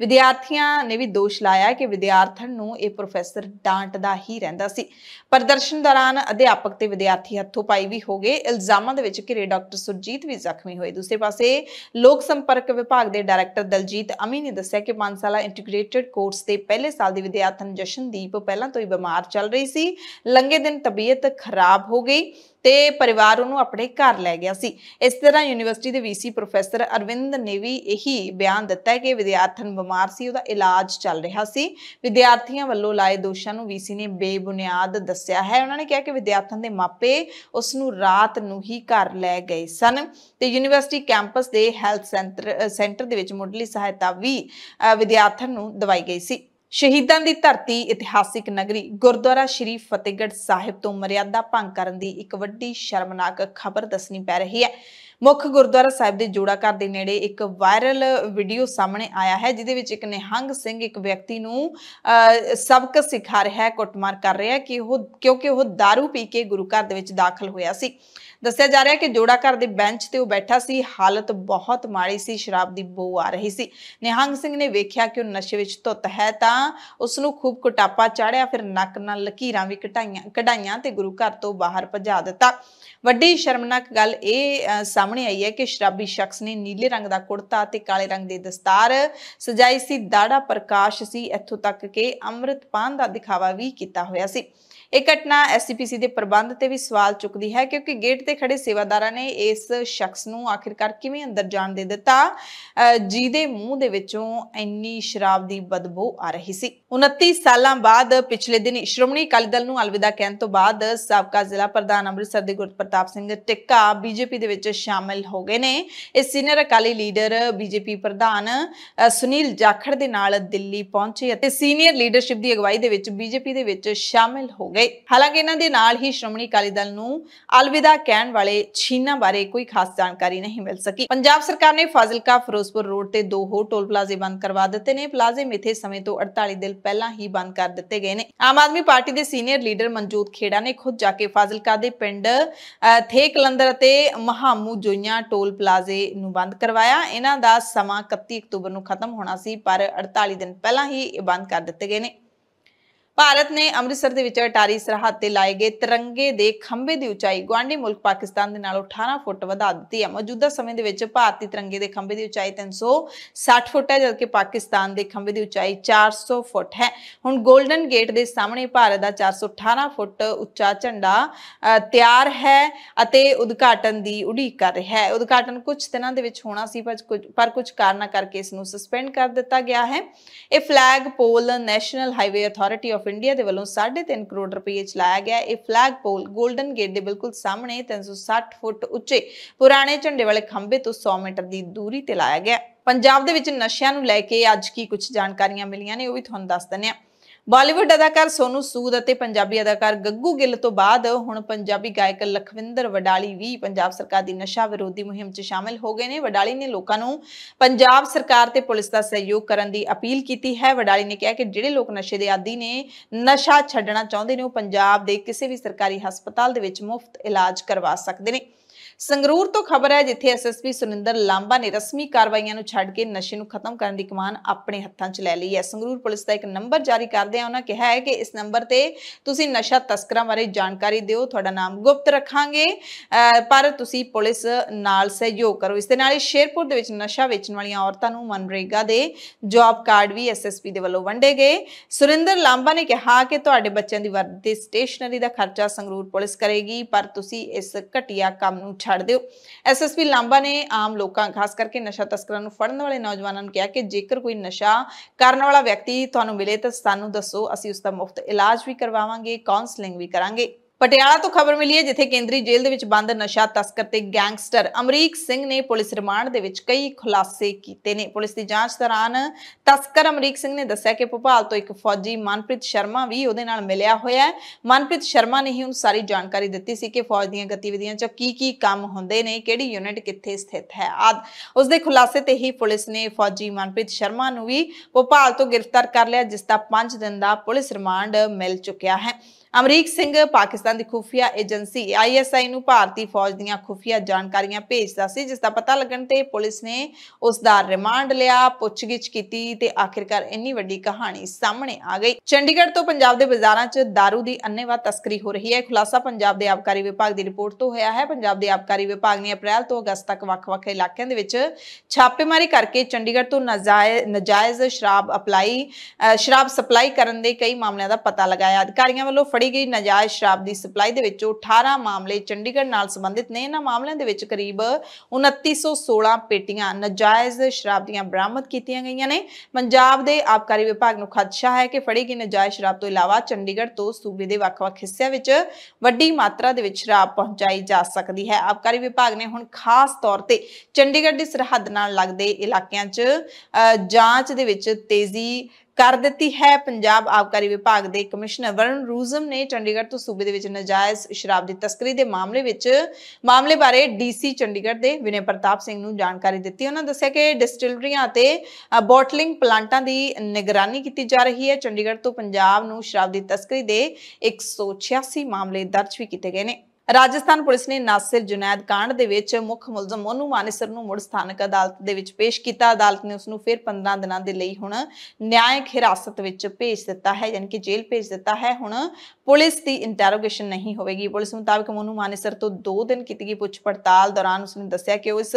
ਵਿਦਿਆਰਥੀਆਂ ਨੇ ਵੀ ਦੋਸ਼ ਲਾਇਆ ਕਿ ਵਿਦਿਆਰਥਣ ਨੂੰ ਇਹ ਪ੍ਰੋਫੈਸਰ ਡਾਂਟਦਾ ਹੀ ਰਹਿੰਦਾ ਸੀ ਪ੍ਰਦਰਸ਼ਨ ਦੌਰਾਨ ਅਧਿਆਪਕ ਤੇ ਵਿਦਿਆਰਥੀ ਹੱਥੋਂ ਪਾਈ ਵੀ ਹੋ ਗਏ ਇਲਜ਼ਾਮਾਂ ਦੇ ਵਿੱਚ ਘਿਰੇ ਡਾਕਟਰ ਸੁਰਜੀਤ ਵੀ ਜ਼ਖਮੀ ਹੋਏ ਦੂਸਰੇ ਪਾਸੇ ਲੋਕ ਸੰਪਰਕ ਵਿਭਾਗ ਦੇ ਡਾਇਰੈਕਟਰ ਦਲਜੀਤ ਅਮੀ ਨੇ ਦੱਸਿਆ ਕਿ 5 ਸਾਲਾ ਇੰਟੀਗ੍ਰੇਟਿਡ ਕੋਰਸ ਦੇ ਪਹਿਲੇ ਸਾਲ ਦੀ ਵਿਦਿਆਰਥਣ ਜਸ਼ਨਦੀਪ ਪਹਿਲਾਂ ਤੋਂ ਹੀ ਬਿਮਾਰ ਚੱਲ ਰਹੀ ਸੀ ਲੰਗੇ ਦਿਨ ਤਬੀਅਤ ਖਰਾਬ ਹੋ ਗਈ ਤੇ ਪਰਿਵਾਰ ਉਹਨੂੰ ਆਪਣੇ ਘਰ ਲੈ ਗਿਆ ਸੀ ਇਸ ਤਰ੍ਹਾਂ ਯੂਨੀਵਰਸਿਟੀ ਦੇ ਵੀਸੀ ਪ੍ਰੋਫੈਸਰ ਅਰਵਿੰਦ ਨੇ ਵੀ ਇਹੀ ਬਿਆਨ ਦਿੱਤਾ ਹੈ ਕਿ ਵਿਦਿਆਰਥਣ ਬਿਮਾਰ ਸੀ ਉਹਦਾ ਇਲਾਜ ਚੱਲ ਰਿਹਾ ਸੀ ਵਿਦਿਆਰਥੀਆਂ ਵੱਲੋਂ ਲਾਏ ਦੋਸ਼ਾਂ ਨੂੰ ਵੀਸੀ ਨੇ ਬੇਬੁਨਿਆਦ ਦੱਸਿਆ ਹੈ ਉਹਨਾਂ ਨੇ ਕਿਹਾ ਕਿ ਵਿਦਿਆਰਥਣ ਦੇ ਮਾਪੇ ਉਸ ਨੂੰ ਰਾਤ ਨੂੰ ਹੀ ਘਰ ਲੈ ਗਏ ਸਨ ਤੇ ਯੂਨੀਵਰਸਿਟੀ ਕੈਂਪਸ ਦੇ ਹੈਲਥ ਸੈਂਟਰ ਸੈਂਟਰ ਦੇ ਵਿੱਚ ਮੁੱਢਲੀ ਸਹਾਇਤਾ ਵੀ ਵਿਦਿਆਰਥਣ ਨੂੰ ਦਵਾਈ ਗਈ ਸੀ ਸ਼ਹੀਦਾਂ ਦੀ ਧਰਤੀ ਇਤਿਹਾਸਿਕ ਨਗਰੀ ਗੁਰਦੁਆਰਾ ਸ਼੍ਰੀ ਫਤਿਹਗੜ੍ਹ ਸਾਹਿਬ ਤੋਂ ਮਰਿਆਦਾ ਭੰਗ ਕਰਨ ਦੀ ਇੱਕ ਵੱਡੀ ਸ਼ਰਮਨਾਕ ਖਬਰ ਦੱਸਣੀ ਪੈ ਰਹੀ ਹੈ ਮੁੱਖ ਗੁਰਦੁਆਰਾ ਸਾਹਿਬ ਦੇ ਜੋੜਾ ਘਰ ਦੇ ਨੇੜੇ ਇੱਕ ਵਾਇਰਲ ਵੀਡੀਓ ਸਾਹਮਣੇ ਆਇਆ ਹੈ ਜਿਹਦੇ ਵਿੱਚ ਇੱਕ ਨਿਹੰਗ ਸਿੰਘ ਇੱਕ ਵਿਅਕਤੀ ਨੂੰ ਸਬਕ ਸਿਖਾ ਰਿਹਾ ਹੈ ਕੁੱਟਮਾਰ ਕਰ ਰਿਹਾ ਹੈ ਕਿ ਉਹ ਕਿਉਂਕਿ ਉਹ दारू ਪੀ ਕੇ ਗੁਰੂ ਘਰ ਦੇ ਵਿੱਚ ਦਾਖਲ ਹੋਇਆ ਸੀ ਦੱਸਿਆ ਜਾ ਰਿਹਾ ਕਿ ਜੋੜਾ ਘਰ ਦੇ ਬੈਂਚ ਤੇ ਉਹ ਬੈਠਾ ਸੀ ਹਾਲਤ ਬਹੁਤ ਮਾੜੀ ਸੀ ਸ਼ਰਾਬ ਦੀ ਬੋ ਆ ਰਹੀ ਸੀ ਨਿਹੰਗ ਸਿੰਘ ਨੇ ਵੇਖਿਆ ਕਿ ਉਹ ਨਸ਼ੇ ਵਿੱਚ ਧੁੱਤ ਹੈ ਤਾਂ ਉਸ ਨੂੰ ਖੂਬ ਕੋਟਾਪਾ ਚਾੜਿਆ ਫਿਰ ਨੱਕ ਨਾਲ ਲਕੀਰਾਂ ਵੀ ਕਟਾਈਆਂ ਕਢਾਈਆਂ ਤੇ ਗੁਰੂ ਘਰ ਤੋਂ ਬਾਹਰ ਭਜਾ ਦਿੱਤਾ ਵੱਡੀ ਸ਼ਰਮਨਾਕ ਗੱਲ ਇਹ ਸਾਹਮਣੇ ਆਈ ਹੈ ਕਿ ਸ਼ਰਾਬੀ ਸ਼ਖਸ ਨੇ ਨੀਲੇ ਰੰਗ ਦਾ ਕੁੜਤਾ ਤੇ ਕਾਲੇ ਰੰਗ ਦੇ ਦਸਤਾਰ ਸਜਾਈ ਸੀ ਦਾੜਾ ਪ੍ਰਕਾਸ਼ ਸੀ ਇੱਥੋਂ ਤੱਕ ਕਿ ਅੰਮ੍ਰਿਤ ਪਾਨ ਦਾ ਦਿਖਾਵਾ ਵੀ ਕੀਤਾ ਹੋਇਆ ਸੀ ਇਹ ਘਟਨਾ ਐਸਸੀਪੀਸੀ ਦੇ ਪ੍ਰਬੰਧ ਤੇ ਵੀ ਸਵਾਲ ਚੁੱਕਦੀ ਹੈ ਕਿਉਂਕਿ ਗੇਟ ਤੇ ਖੜੇ ਸੇਵਾਦਾਰਾਂ ਨੇ ਇਸ ਸ਼ਖਸ ਨੂੰ ਆਖਿਰਕਾਰ ਕਿਵੇਂ ਅੰਦਰ ਜਾਣ ਦੇ ਦਿੱਤਾ ਜਿਹਦੇ ਮੂੰਹ ਦੇ ਵਿੱਚੋਂ ਇੰਨੀ ਸ਼ਰਾਬ ਦੀ ਬਦਬੂ ਆ ਰਹੀ ਸੀ 29 ਸਾਲਾਂ ਬਾਅਦ ਪਿਛਲੇ ਦਿਨ ਸ਼੍ਰੋਮਣੀ ਅਕਾਲੀ ਦਲ ਨੂੰ ਅਲਵਿਦਾ ਕਹਿਣ ਤੋਂ ਬਾਅਦ ਸਾਬਕਾ ਜ਼ਿਲ੍ਹਾ ਪ੍ਰਧਾਨ ਅੰਮ੍ਰਿਤਸਰ ਦੇ ਗੁਰਪ੍ਰਤਾਪ ਸਿੰਘ ਟਿੱਕਾ ਬੀਜੇਪੀ ਦੇ ਵਿੱਚ ਸ਼ਾਮਲ ਹੋ ਗਏ ਨੇ ਇਸ ਸੀਨੀਅਰ ਅਕਾਲੀ ਲੀਡਰ ਬੀਜੇਪੀ ਪ੍ਰਧਾਨ ਸੁਨੀਲ ਜਾਖੜ ਦੇ ਨਾਲ ਦਿੱਲੀ ਪਹੁੰਚੇ ਅਤੇ ਸੀਨੀਅਰ ਲੀਡਰਸ਼ਿਪ ਦੀ ਅਗਵਾਈ ਦੇ ਵਿੱਚ ਬੀਜੇਪੀ ਦੇ ਵਿੱਚ ਸ਼ਾਮਲ ਹੋ ਗਏ ਹਾਲਾਂਕਿ ਇਹਨਾਂ ਦੇ ਨਾਲ ਹੀ ਸ਼੍ਰੋਮਣੀ ਅਕਾਲੀ ਦਲ ਨੂੰ ਅਲਵਿਦਾ ਕਹਿਣ ਵਾਲੇ ਛੀਨਾ ਬਾਰੇ ਕੋਈ ਖਾਸ ਜਾਣਕਾਰੀ ਨਹੀਂ ਮਿਲ ਸਕੀ ਪੰਜਾਬ ਸਰਕਾਰ ਨੇ ਫਾਜ਼ਿਲਕਾ ਫਿਰੋਜ਼ਪੁਰ ਰੋਡ ਤੇ ਦੋ ਹੋਰ ਟੋਲ ਪਲਾਜ਼ੇ ਬੰਦ ਕਰਵਾ ਦਿੱਤੇ ਨੇ ਪਲਾਜ਼ੇ ਮਿੱਥੇ ਸਮੇਂ ਤੋਂ 48 ਦਿਨ ਪਹਿਲਾਂ ਹੀ ਬੰਦ ਕਰ ਦਿੱਤੇ ਗਏ ਨੇ ਆਮ ਆਦਮੀ ਪਾਰਟੀ ਦੇ ਸੀਨੀਅਰ ਲੀਡਰ ਮਨਜੂਤ ਖੇੜਾ ਨੇ ਖੁਦ ਜਾ ਕੇ ਫਾਜ਼ਿਲਕਾ ਦੇ ਪਿੰਡ ਥੇ ਕਲੰਦਰ ਅਤੇ ਮਹਾਮੂ ਜੋਈਆਂ ਟੋਲ ਪਲਾਜ਼ੇ ਨੂੰ ਬੰਦ ਕਰਵਾਇਆ ਇਹਨਾਂ ਦਾ ਸਮਾਂ 31 ਅਕਤੂਬਰ ਨੂੰ ਖਤਮ ਹੋਣਾ ਸੀ ਪਰ 48 ਦਿਨ ਪਹਿਲਾਂ ਹੀ ਬੰਦ ਕਰ ਦਿੱਤੇ ਗਏ ਨੇ ਭਾਰਤ ਨੇ ਅੰਮ੍ਰਿਤਸਰ ਦੇ ਵਿੱਚ ਅਟਾਰੀ ਸਰਹੱਦ ਤੇ ਲਾਏ ਗਏ ਤਿਰੰਗੇ ਦੇ ਖੰਭੇ ਦੀ ਉਚਾਈ ਗਵਾਂਢੀ ਮੁਲਕ ਪਾਕਿਸਤਾਨ ਦੇ ਨਾਲ 18 ਫੁੱਟ ਵਧਾ ਦਿੱਤੀ ਹੈ ਮੌਜੂਦਾ ਸਮੇਂ ਦੇ ਵਿੱਚ ਭਾਰਤੀ ਤਿਰੰਗੇ ਦੇ ਖੰਭੇ ਦੀ ਉਚਾਈ 360 ਫੁੱਟ ਹੈ ਜਦਕਿ ਪਾਕਿਸਤਾਨ ਦੇ ਖੰਭੇ ਦੀ ਉਚਾਈ 400 ਫੁੱਟ ਹੈ ਹੁਣ 골ਡਨ ਗੇਟ ਦੇ ਸਾਹਮਣੇ ਭਾਰਤ ਦਾ 418 ਫੁੱਟ ਉੱਚਾ ਝੰਡਾ ਤਿਆਰ ਹੈ ਅਤੇ ਉਦਘਾਟਨ ਦੀ ਉਡੀਕ ਕਰ ਰਿਹਾ ਹੈ ਉਦਘਾਟਨ ਕੁਝ ਦਿਨਾਂ ਦੇ ਵਿੱਚ ਹੋਣਾ ਸੀ ਪਰ ਕੁਝ ਕਾਰਨਾਂ ਕਰਕੇ ਇਸ ਨੂੰ ਸਸਪੈਂਡ ਕਰ ਦਿੱਤਾ ਗਿਆ ਹੈ ਇਹ flag pole national highway authority of India ਦੇ ਵੱਲੋਂ 3.5 ਕਰੋੜ ਰੁਪਏ ਚਲਾਇਆ ਗਿਆ ਇਹ ਫਲੈਗ ਪੋਲ 골ਡਨ ਗੇਟ ਦੇ ਬਿਲਕੁਲ ਸਾਹਮਣੇ 360 ਫੁੱਟ ਉੱਚੇ ਪੁਰਾਣੇ ਝੰਡੇ ਵਾਲੇ ਖੰਭੇ ਤੋਂ 100 ਮੀਟਰ ਦੀ ਦੂਰੀ ਤੇ ਲਾਇਆ ਗਿਆ ਪੰਜਾਬ ਦੇ ਵਿੱਚ ਨਸ਼ਿਆਂ ਨੂੰ ਲੈ ਕੇ ਅੱਜ ਕੀ ਕੁਝ ਜਾਣਕਾਰੀਆਂ ਮਿਲੀਆਂ ਨੇ ਉਹ ਵੀ ਤੁਹਾਨੂੰ ਦੱਸ ਦਿੰਦੇ ਆ ਬਾਲੀਵੁੱਡ ਅਦਾਕਾਰ ਸੋਨੂ ਸੂਦ ਅਤੇ ਪੰਜਾਬੀ ਅਦਾਕਾਰ ਗੱਗੂ ਗਿੱਲ ਤੋਂ ਬਾਅਦ ਹੁਣ ਪੰਜਾਬੀ ਗਾਇਕ ਲਖਵਿੰਦਰ ਵਡਾਲੀ ਵੀ ਪੰਜਾਬ ਸਰਕਾਰ ਦੀ ਨਸ਼ਾ ਵਿਰੋਧੀ ਮੁਹਿੰਮ 'ਚ ਸ਼ਾਮਲ ਹੋ ਗਏ ਨੇ ਵਡਾਲੀ ਨੇ ਲੋਕਾਂ ਨੂੰ ਪੰਜਾਬ ਸਰਕਾਰ ਤੇ ਪੁਲਿਸ ਦਾ ਸਹਿਯੋਗ ਕਰਨ ਦੀ ਅਪੀਲ ਕੀਤੀ ਹੈ ਵਡਾਲੀ ਨੇ ਕਿਹਾ ਕਿ ਜਿਹੜੇ ਲੋਕ ਨਸ਼ੇ ਦੇ ਆਦੀ ਨੇ ਨਸ਼ਾ ਛੱਡਣਾ ਚਾਹੁੰਦੇ ਨੇ ਉਹ ਪੰਜਾਬ ਦੇ ਕਿਸੇ ਵੀ ਸਰਕਾਰੀ ਹਸਪਤਾਲ ਦੇ ਵਿੱਚ ਮੁਫਤ ਇਲਾਜ ਕਰਵਾ ਸਕਦੇ ਨੇ ਸੰਗਰੂਰ ਤੋਂ ਖਬਰ ਹੈ ਜਿੱਥੇ ਐਸਐਸਪੀ ਸੁਨਿੰਦਰ ਲਾਂਬਾ ਨੇ ਰਸਮੀ ਕਾਰਵਾਈਆਂ ਨੂੰ ਛੱਡ ਕੇ ਨਸ਼ੇ ਨੂੰ ਖਤਮ ਕਰਨ ਦੀ ਕਮਾਨ ਆਪਣੇ ਹੱਥਾਂ 'ਚ ਲੈ ਲਈ ਹੈ ਸੰਗਰੂਰ ਪੁਲਿਸ ਦਾ ਇੱਕ ਨੰਬਰ ਜਾਰੀ ਕਰਦੇ ਆ ਉਹਨਾਂ ਕਿਹਾ ਹੈ ਕਿ ਇਸ ਨੰਬਰ ਤੇ ਤੁਸੀਂ ਨਸ਼ਾ ਤਸਕਰਾਂ ਬਾਰੇ ਜਾਣਕਾਰੀ ਦਿਓ ਤੁਹਾਡਾ ਨਾਮ ਗੁਪਤ ਰੱਖਾਂਗੇ ਪਰ ਤੁਸੀਂ ਪੁਲਿਸ ਨਾਲ ਸਹਿਯੋਗ ਕਰੋ ਇਸ ਦੇ ਨਾਲ ਹੀ ਸ਼ੇਰਪੁਰ ਦੇ ਵਿੱਚ ਨਸ਼ਾ ਵੇਚਣ ਵਾਲੀਆਂ ਔਰਤਾਂ ਨੂੰ ਮਨਰੇਗਾ ਦੇ ਜੌਬ ਕਾਰਡ ਵੀ ਐਸਐਸਪੀ ਦੇ ਵੱਲੋਂ ਵੰਡੇ ਗਏ ਸੁਰਿੰਦਰ ਲਾਂਬਾ ਨੇ ਕਿਹਾ ਕਿ ਤੁਹਾਡੇ ਬੱਚਿਆਂ ਦੀ ਵਰਦੀ ਸਟੇਸ਼ਨਰੀ ਦਾ ਖਰਚਾ ਸੰਗਰੂਰ ਪੁਲਿਸ ਕਰੇਗੀ ਪਰ ਤੁਸੀਂ ਇਸ ਘਟੀਆ ਕੰਮ ਨੂੰ ਛੱਡ ਦਿਓ ਐਸਐਸਪੀ ਲਾਂਬਾ ਨੇ ਆਮ ਲੋਕਾਂ ਖਾਸ ਕਰਕੇ ਨਸ਼ਾ ਤਸਕਰਾਂ ਨੂੰ ਫੜਨ ਵਾਲੇ ਨੌਜਵਾਨਾਂ ਨੂੰ ਕਿਹਾ ਕਿ ਜੇਕਰ ਕੋਈ ਨਸ਼ਾ ਕਰਨ ਵਾਲਾ ਵਿਅਕਤੀ ਤੁਹਾਨੂੰ ਮਿਲੇ ਤਾਂ ਸਾਨੂੰ ਦੱਸੋ ਅਸੀਂ ਉਸ ਦਾ ਮੁਫਤ ਇਲਾਜ ਵੀ ਕਰਵਾਵਾਂਗੇ ਕਾਉਂਸਲਿੰਗ ਵੀ ਕਰਾਂਗੇ ਪਟਿਆਲਾ ਤੋਂ ਖਬਰ ਮਿਲੀ ਹੈ ਜਿੱਥੇ ਕੇਂਦਰੀ ਜੇਲ੍ਹ ਦੇ ਵਿੱਚ ਬੰਦ ਨਸ਼ਾ ਤਸਕਰ ਤੇ ਗੈਂਗਸਟਰ ਅਮਰੀਕ ਸਿੰਘ ਨੇ ਪੁਲਿਸ ਰਿਮਾਂਡ ਦੇ ਵਿੱਚ ਕਈ ਖੁਲਾਸੇ ਕੀਤੇ ਨੇ ਪੁਲਿਸ ਦੀ ਜਾਂਚ ਦੌਰਾਨ ਤਸਕਰ ਅਮਰੀਕ ਸਿੰਘ ਨੇ ਦੱਸਿਆ ਕਿ ਭੋਪਾਲ ਤੋਂ ਇੱਕ ਫੌਜੀ ਮਨਪ੍ਰੀਤ ਸ਼ਰਮਾ ਵੀ ਉਹਦੇ ਨਾਲ ਮਿਲਿਆ ਹੋਇਆ ਹੈ ਮਨਪ੍ਰੀਤ ਸ਼ਰਮਾ ਨੇ ਹੀ ਉਹਨੂੰ ਸਾਰੀ ਜਾਣਕਾਰੀ ਦਿੱਤੀ ਸੀ ਕਿ ਫੌਜ ਦੀਆਂ ਗਤੀਵਿਧੀਆਂ 'ਚ ਕੀ ਕੀ ਕੰਮ ਹੁੰਦੇ ਨੇ ਕਿਹੜੀ ਯੂਨਿਟ ਕਿੱਥੇ ਸਥਿਤ ਹੈ ਆਦ ਉਸ ਦੇ ਖੁਲਾਸੇ ਤੇ ਹੀ ਪੁਲਿਸ ਨੇ ਫੌਜੀ ਮਨਪ੍ਰੀਤ ਸ਼ਰਮਾ ਨੂੰ ਵੀ ਭੋਪਾਲ ਤੋਂ ਗ੍ਰਿਫਤਾਰ ਕਰ ਲਿਆ ਜਿਸ ਦਾ 5 ਦਿਨ ਦਾ ਪੁਲਿਸ ਰਿਮਾਂਡ ਮਿਲ ਚੁੱਕਿਆ ਹੈ ਅਮਰੀਕ ਸਿੰਘ ਪਾਕਿਸਤਾਨ ਦੀ ਖੁਫੀਆ ਏਜੰਸੀ ਆਈਐਸਆਈ ਨੂੰ ਭਾਰਤੀ ਫੌਜ ਦੀਆਂ ਖੁਫੀਆ ਜਾਣਕਾਰੀਆਂ ਭੇਜਦਾ ਸੀ ਜਿਸ ਦਾ ਪਤਾ ਲੱਗਣ ਤੇ ਪੁਲਿਸ ਨੇ ਉਸ ਦਾ ਰਿਮਾਂਡ ਲਿਆ ਪੁੱਛਗਿੱਛ ਕੀਤੀ ਤੇ ਆਖਿਰਕਾਰ ਇੰਨੀ ਵੱਡੀ ਕਹਾਣੀ ਸਾਹਮਣੇ ਆ ਗਈ ਚੰਡੀਗੜ੍ਹ ਤੋਂ ਪੰਜਾਬ ਦੇ ਬਾਜ਼ਾਰਾਂ 'ਚ दारू ਦੀ ਅੰਨੇਵਾਹ ਤਸਕਰੀ ਹੋ ਰਹੀ ਹੈ ਖੁਲਾਸਾ ਪੰਜਾਬ ਦੇ ਆਬਕਾਰੀ ਵਿਭਾਗ ਦੀ ਰਿਪੋਰਟ ਤੋਂ ਹੋਇਆ ਹੈ ਪੰਜਾਬ ਦੇ ਆਬਕਾਰੀ ਵਿਭਾਗ ਨੇ ਅਪ੍ਰੈਲ ਤੋਂ ਅਗਸਤ ਤੱਕ ਵੱਖ-ਵੱਖ ਇਲਾਕਿਆਂ ਦੇ ਵਿੱਚ ਛਾਪੇਮਾਰੀ ਕਰਕੇ ਚੰਡੀਗੜ੍ਹ ਤੋਂ ਨਜਾਇਜ਼ ਸ਼ਰਾਬ ਅਪਲਾਈ ਸ਼ਰਾਬ ਸਪਲਾਈ ਕਰਨ ਦੇ ਕਈ ਮਾਮਲਿਆਂ ਦਾ ਪਤਾ ਲਗਾਇਆ ਅਧਿਕਾਰੀਆਂ ਵੱਲੋਂ ਫੜੀ ਗਈ ਨਜਾਇਜ਼ ਸ਼ਰਾਬ ਦੀ ਸਪਲਾਈ ਦੇ ਵਿੱਚੋਂ 18 ਮਾਮਲੇ ਚੰਡੀਗੜ੍ਹ ਨਾਲ ਸੰਬੰਧਿਤ ਨੇ ਇਹਨਾਂ ਮਾਮਲਿਆਂ ਦੇ ਵਿੱਚ ਕਰੀਬ 2916 ਪੇਟੀਆਂ ਨਜਾਇਜ਼ ਸ਼ਰਾਬ ਦੀਆਂ ਬਰਾਮਦ ਕੀਤੀਆਂ ਗਈਆਂ ਨੇ ਪੰਜਾਬ ਦੇ ਆਬਕਾਰੀ ਵਿਭਾਗ ਨੂੰ ਖਦਸ਼ਾ ਹੈ ਕਿ ਫੜੀ ਗਈ ਨਜਾਇਜ਼ ਸ਼ਰਾਬ ਤੋਂ ਇਲਾਵਾ ਚੰਡੀਗੜ੍ਹ ਤੋਂ ਸੂਬੇ ਦੇ ਵੱਖ-ਵੱਖ ਹਿੱਸਿਆਂ ਵਿੱਚ ਵੱਡੀ ਮਾਤਰਾ ਦੇ ਵਿੱਚ ਸ਼ਰਾਬ ਪਹੁੰਚਾਈ ਜਾ ਸਕਦੀ ਹੈ ਆਬਕਾਰੀ ਵਿਭਾਗ ਨੇ ਹੁਣ ਖਾਸ ਤੌਰ ਤੇ ਚੰਡੀਗੜ੍ਹ ਦੀ ਸਰਹੱਦ ਨਾਲ ਲੱਗਦੇ ਇਲਾਕਿਆਂ 'ਚ ਜਾਂਚ ਦੇ ਵਿੱਚ ਤੇਜ਼ੀ ਕਰ ਦਿੱਤੀ ਹੈ ਪੰਜਾਬ ਆਬਕਾਰੀ ਵਿਭਾਗ ਦੇ ਕਮਿਸ਼ਨਰ ਵਰਨ ਰੂਜ਼ਮ ਨੇ ਚੰਡੀਗੜ੍ਹ ਤੋਂ ਸੂਬੇ ਦੇ ਵਿੱਚ ਨਜਾਇਜ਼ ਸ਼ਰਾਬ ਦੀ ਤਸਕਰੀ ਦੇ ਮਾਮਲੇ ਵਿੱਚ ਮਾਮਲੇ ਬਾਰੇ ਡੀਸੀ ਚੰਡੀਗੜ੍ਹ ਦੇ ਵਿਨੇ ਪ੍ਰਤਾਪ ਸਿੰਘ ਨੂੰ ਜਾਣਕਾਰੀ ਦਿੱਤੀ ਉਹਨਾਂ ਦੱਸਿਆ ਕਿ ਡਿਸਟਿਲਰੀਆਂ ਤੇ ਬੋਟਲਿੰਗ ਪਲਾਂਟਾਂ ਦੀ ਨਿਗਰਾਨੀ ਕੀਤੀ ਜਾ ਰਹੀ ਹੈ ਚੰਡੀਗੜ੍ਹ ਤੋਂ ਪੰਜਾਬ ਨੂੰ ਸ਼ਰਾਬ ਦੀ ਤਸਕਰੀ ਦੇ 186 ਮਾਮਲੇ ਦਰਜ ਵੀ ਕੀਤੇ ਗਏ ਨੇ ਰਾਜਸਥਾਨ ਪੁਲਿਸ ਨੇ ਨਾਸਿਰ ਜੁਨੈਦ ਕਾਂਡ ਦੇ ਵਿੱਚ ਮੁੱਖ ਮੁਲਜ਼ਮ ਮੋਨੂ ਮਾਨਸਰ ਨੂੰ ਮੁੜ ਸਥਾਨਕ ਅਦਾਲਤ ਦੇ ਵਿੱਚ ਪੇਸ਼ ਕੀਤਾ ਅਦਾਲਤ ਨੇ ਉਸ ਨੂੰ ਫਿਰ 15 ਦਿਨਾਂ ਦੇ ਲਈ ਹੁਣ ਨਿਆਇਕ ਹਿਰਾਸਤ ਵਿੱਚ ਭੇਜ ਦਿੱਤਾ ਹੈ ਯਾਨੀ ਕਿ ਜੇਲ੍ਹ ਭੇਜ ਦਿੱਤਾ ਹੈ ਹੁਣ ਪੁਲਿਸ ਦੀ ਇੰਟਰੋਗੇਸ਼ਨ ਨਹੀਂ ਹੋਵੇਗੀ ਪੁਲਿਸ ਮੁਤਾਬਕ ਮੋਨੂ ਮਾਨੇਸਰ ਤੋਂ 2 ਦਿਨ ਕੀਤੀ ਗਈ ਪੁੱਛ ਪੜਤਾਲ ਦੌਰਾਨ ਉਸਨੇ ਦੱਸਿਆ ਕਿ ਉਸ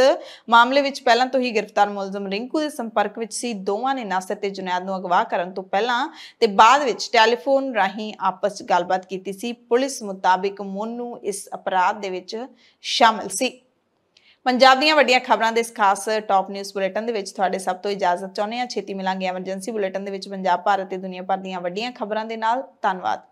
ਮਾਮਲੇ ਵਿੱਚ ਪਹਿਲਾਂ ਤੋਂ ਹੀ ਗ੍ਰਿਫਤਾਰ ਮੁਲਜ਼ਮ ਰਿੰਕੂ ਦੇ ਸੰਪਰਕ ਵਿੱਚ ਸੀ ਦੋਵਾਂ ਨੇ ਨਾਸਰ ਤੇ ਜੁਨੈਦ ਨੂੰ ਅਗਵਾ ਕਰਨ ਤੋਂ ਪਹਿਲਾਂ ਤੇ ਬਾਅਦ ਵਿੱਚ ਟੈਲੀਫੋਨ ਰਾਹੀਂ ਆਪਸ ਵਿੱਚ ਗੱਲਬਾਤ ਕੀਤੀ ਸੀ ਪੁਲਿਸ ਮੁਤਾਬਕ ਮੋਨੂ ਇਸ ਅਪਰਾਧ ਦੇ ਵਿੱਚ ਸ਼ਾਮਲ ਸੀ ਪੰਜਾਬ ਦੀਆਂ ਵੱਡੀਆਂ ਖਬਰਾਂ ਦੇ ਇਸ ਖਾਸ ਟਾਪ ਨਿਊਜ਼ ਬੁਲੇਟਿਨ ਦੇ ਵਿੱਚ ਤੁਹਾਡੇ ਸਭ ਤੋਂ ਇਜਾਜ਼ਤ ਚਾਹੁੰਦੇ ਹਾਂ ਛੇਤੀ ਮਿਲਾਂਗੇ ਐਮਰਜੈਂਸੀ ਬੁਲੇਟਿਨ ਦੇ ਵਿੱਚ ਪੰਜਾਬ ਭਾਰਤ ਤੇ ਦੁਨੀਆ ਭਰ ਦੀਆਂ ਵੱਡੀਆਂ ਖਬਰਾਂ ਦੇ ਨਾਲ ਧੰਨਵਾਦ